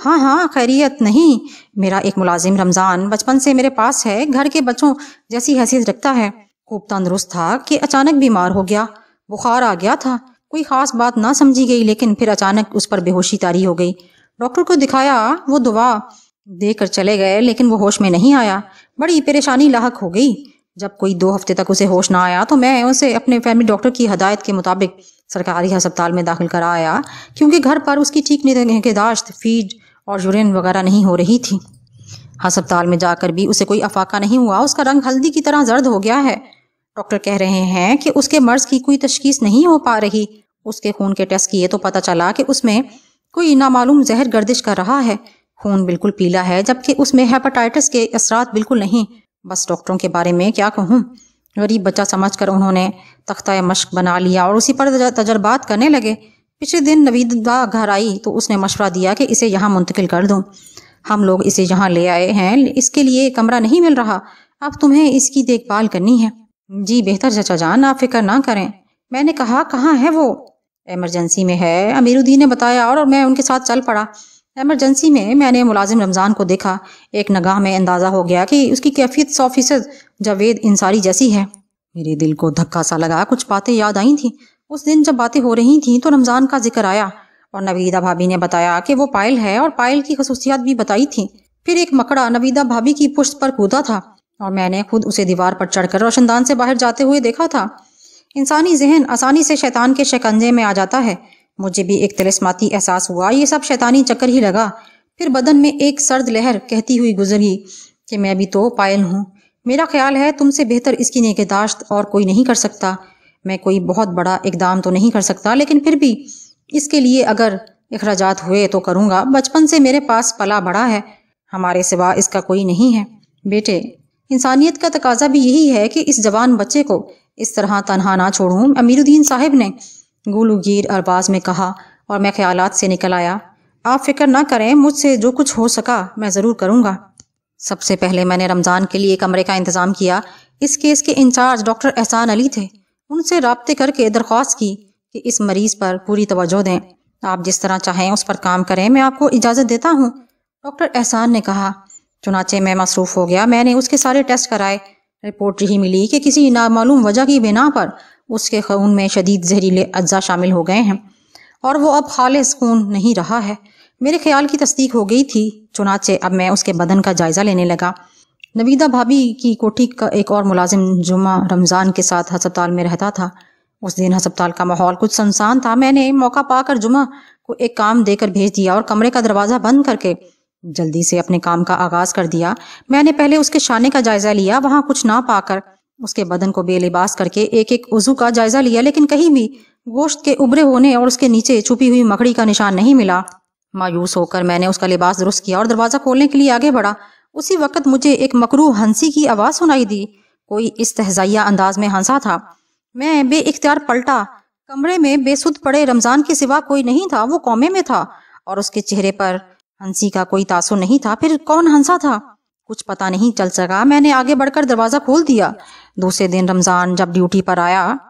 हाँ हाँ खैरियत नहीं मेरा एक मुलाजिम रमज़ान बचपन से मेरे पास है घर के बच्चों जैसी हैसियत रखता है खूब तंदुरुस्त था कि अचानक बीमार हो गया बुखार आ गया था कोई ख़ास बात ना समझी गई लेकिन फिर अचानक उस पर बेहोशी तारी हो गई डॉक्टर को दिखाया वो दुआ देकर चले गए लेकिन वो होश में नहीं आया बड़ी परेशानी लाक हो गई जब कोई दो हफ्ते तक उसे होश ना आया तो मैं उसे अपने फैमिली डॉक्टर की हदायत के मुताबिक सरकारी अस्पताल में दाखिल कराया क्योंकि घर पर उसकी ठीक निगहदाश्त फीड और यूरिन वगैरह नहीं हो रही थी अस्पताल में जाकर भी उसे कोई अफाका नहीं हुआ उसका रंग हल्दी की तरह जर्द हो गया है डॉक्टर कह रहे हैं कि उसके मर्ज की कोई तशखीस नहीं हो पा रही उसके खून के टेस्ट किए तो पता चला कि उसमें कोई नामालूम जहर गर्दिश कर रहा है खून बिल्कुल पीला है जबकि उसमें हेपाटाइटिस के असरात बिल्कुल नहीं बस डॉक्टरों के बारे में क्या कहूँ गरीब बच्चा समझ कर उन्होंने तख्ता मश्क बना लिया और उसी पर तजर्बात करने लगे पिछले दिन नवीदा घर आई तो उसने मशवरा दिया कि इसे यहाँ मुंतकिल कर दूँ हम लोग इसे यहाँ ले आए हैं इसके लिए कमरा नहीं मिल रहा अब तुम्हें इसकी देखभाल करनी है जी बेहतर चचा जान आप फिक्र ना करें मैंने कहा कहाँ है वो एमरजेंसी में है अमीरुद्दीन ने बताया और मैं उनके साथ चल पड़ा एमरजेंसी में मैंने मुलाजिम रमज़ान को देखा एक नगाह में अंदाज़ा हो गया कि उसकी कैफियत सौ फीसद जावेद इंसारी जैसी है मेरे दिल को धक्का सा लगा कुछ बातें याद आई थी उस दिन जब बातें हो रही थी तो रमज़ान का जिक्र आया और नवीदा भाभी ने बताया कि वो पायल है और पायल की खसूसियात भी बताई थी फिर एक मकड़ा नवीदा भाभी की पुश्त पर कूदा था और मैंने खुद उसे दीवार पर चढ़कर रोशनदान से बाहर जाते हुए देखा था इंसानी जहन आसानी से शैतान के शिकंजे में आ जाता है मुझे भी एक तिलस्माती एहसास हुआ ये सब शैतानी चक्कर ही लगा फिर बदन में एक सर्द लहर कहती हुई गुजरी कि मैं भी तो पायल हूँ मेरा ख्याल है तुमसे बेहतर इसकी निगहदाश्त और कोई नहीं कर सकता मैं कोई बहुत बड़ा इकदाम तो नहीं कर सकता लेकिन फिर भी इसके लिए अगर अखराज हुए तो करूँगा बचपन से मेरे पास पला बड़ा है हमारे सिवा इसका कोई नहीं है बेटे इंसानियत का तकाजा भी यही है कि इस जवान बच्चे को इस तरह तनहा ना छोड़ूँ अमीरुद्दीन साहब ने गुलगीर अरबाज में कहा और मैं ख्यालात से निकल आया आप फिक्र ना करें मुझसे जो कुछ हो सका मैं ज़रूर करूँगा सबसे पहले मैंने रमज़ान के लिए कमरे का इंतज़ाम किया इस केस के इंचार्ज डॉक्टर एहसान अली थे उनसे रबते करके दरख्वास्त की कि इस मरीज़ पर पूरी तवज्जो दें आप जिस तरह चाहें उस पर काम करें मैं आपको इजाज़त देता हूँ डॉक्टर एहसान ने कहा चुनाचे मैं मसरूफ़ हो गया मैंने उसके सारे टेस्ट कराए रिपोर्ट यही मिली कि किसी नामालूम वजह की बिना पर उसके खून में शदीद जहरीले अज्जा शामिल हो गए हैं और वो अब खालिश खून नहीं रहा है मेरे ख्याल की तस्दीक हो गई थी चुनाचे अब मैं उसके बदन का जायज़ा लेने लगा नवीदा भाभी की कोठी का एक और मुलाजिम जुमा रमज़ान के साथ हस्पताल में रहता था उस दिन हस्पताल का माहौल कुछ सुनसान था मैंने मौका पाकर जुमा को एक काम देकर भेज दिया और कमरे का दरवाज़ा बंद करके जल्दी से अपने काम का आगाज कर दिया मैंने पहले उसके शाने का जायजा लिया वहां कुछ ना पाकर उसके बदन को बेलिबास करके एक एक उजू का जायजा लिया लेकिन कहीं भी गोश्त के उबरे होने और उसके नीचे छुपी हुई मकड़ी का निशान नहीं मिला मायूस होकर मैंने उसका लिबास दुरुस्त किया और दरवाज़ा खोलने के लिए आगे बढ़ा उसी वक्त मुझे एक मकरू हंसी की आवाज़ सुनाई दी कोई इस तहजाइया अंदाज में हंसा था मैं बे इख्तियार पलटा कमरे में बेसुद पड़े रमज़ान के सिवा कोई नहीं था वो कौमे में था और उसके चेहरे पर हंसी का कोई तासुर नहीं था फिर कौन हंसा था कुछ पता नहीं चल सका मैंने आगे बढ़कर दरवाज़ा खोल दिया दूसरे दिन रमज़ान जब ड्यूटी पर आया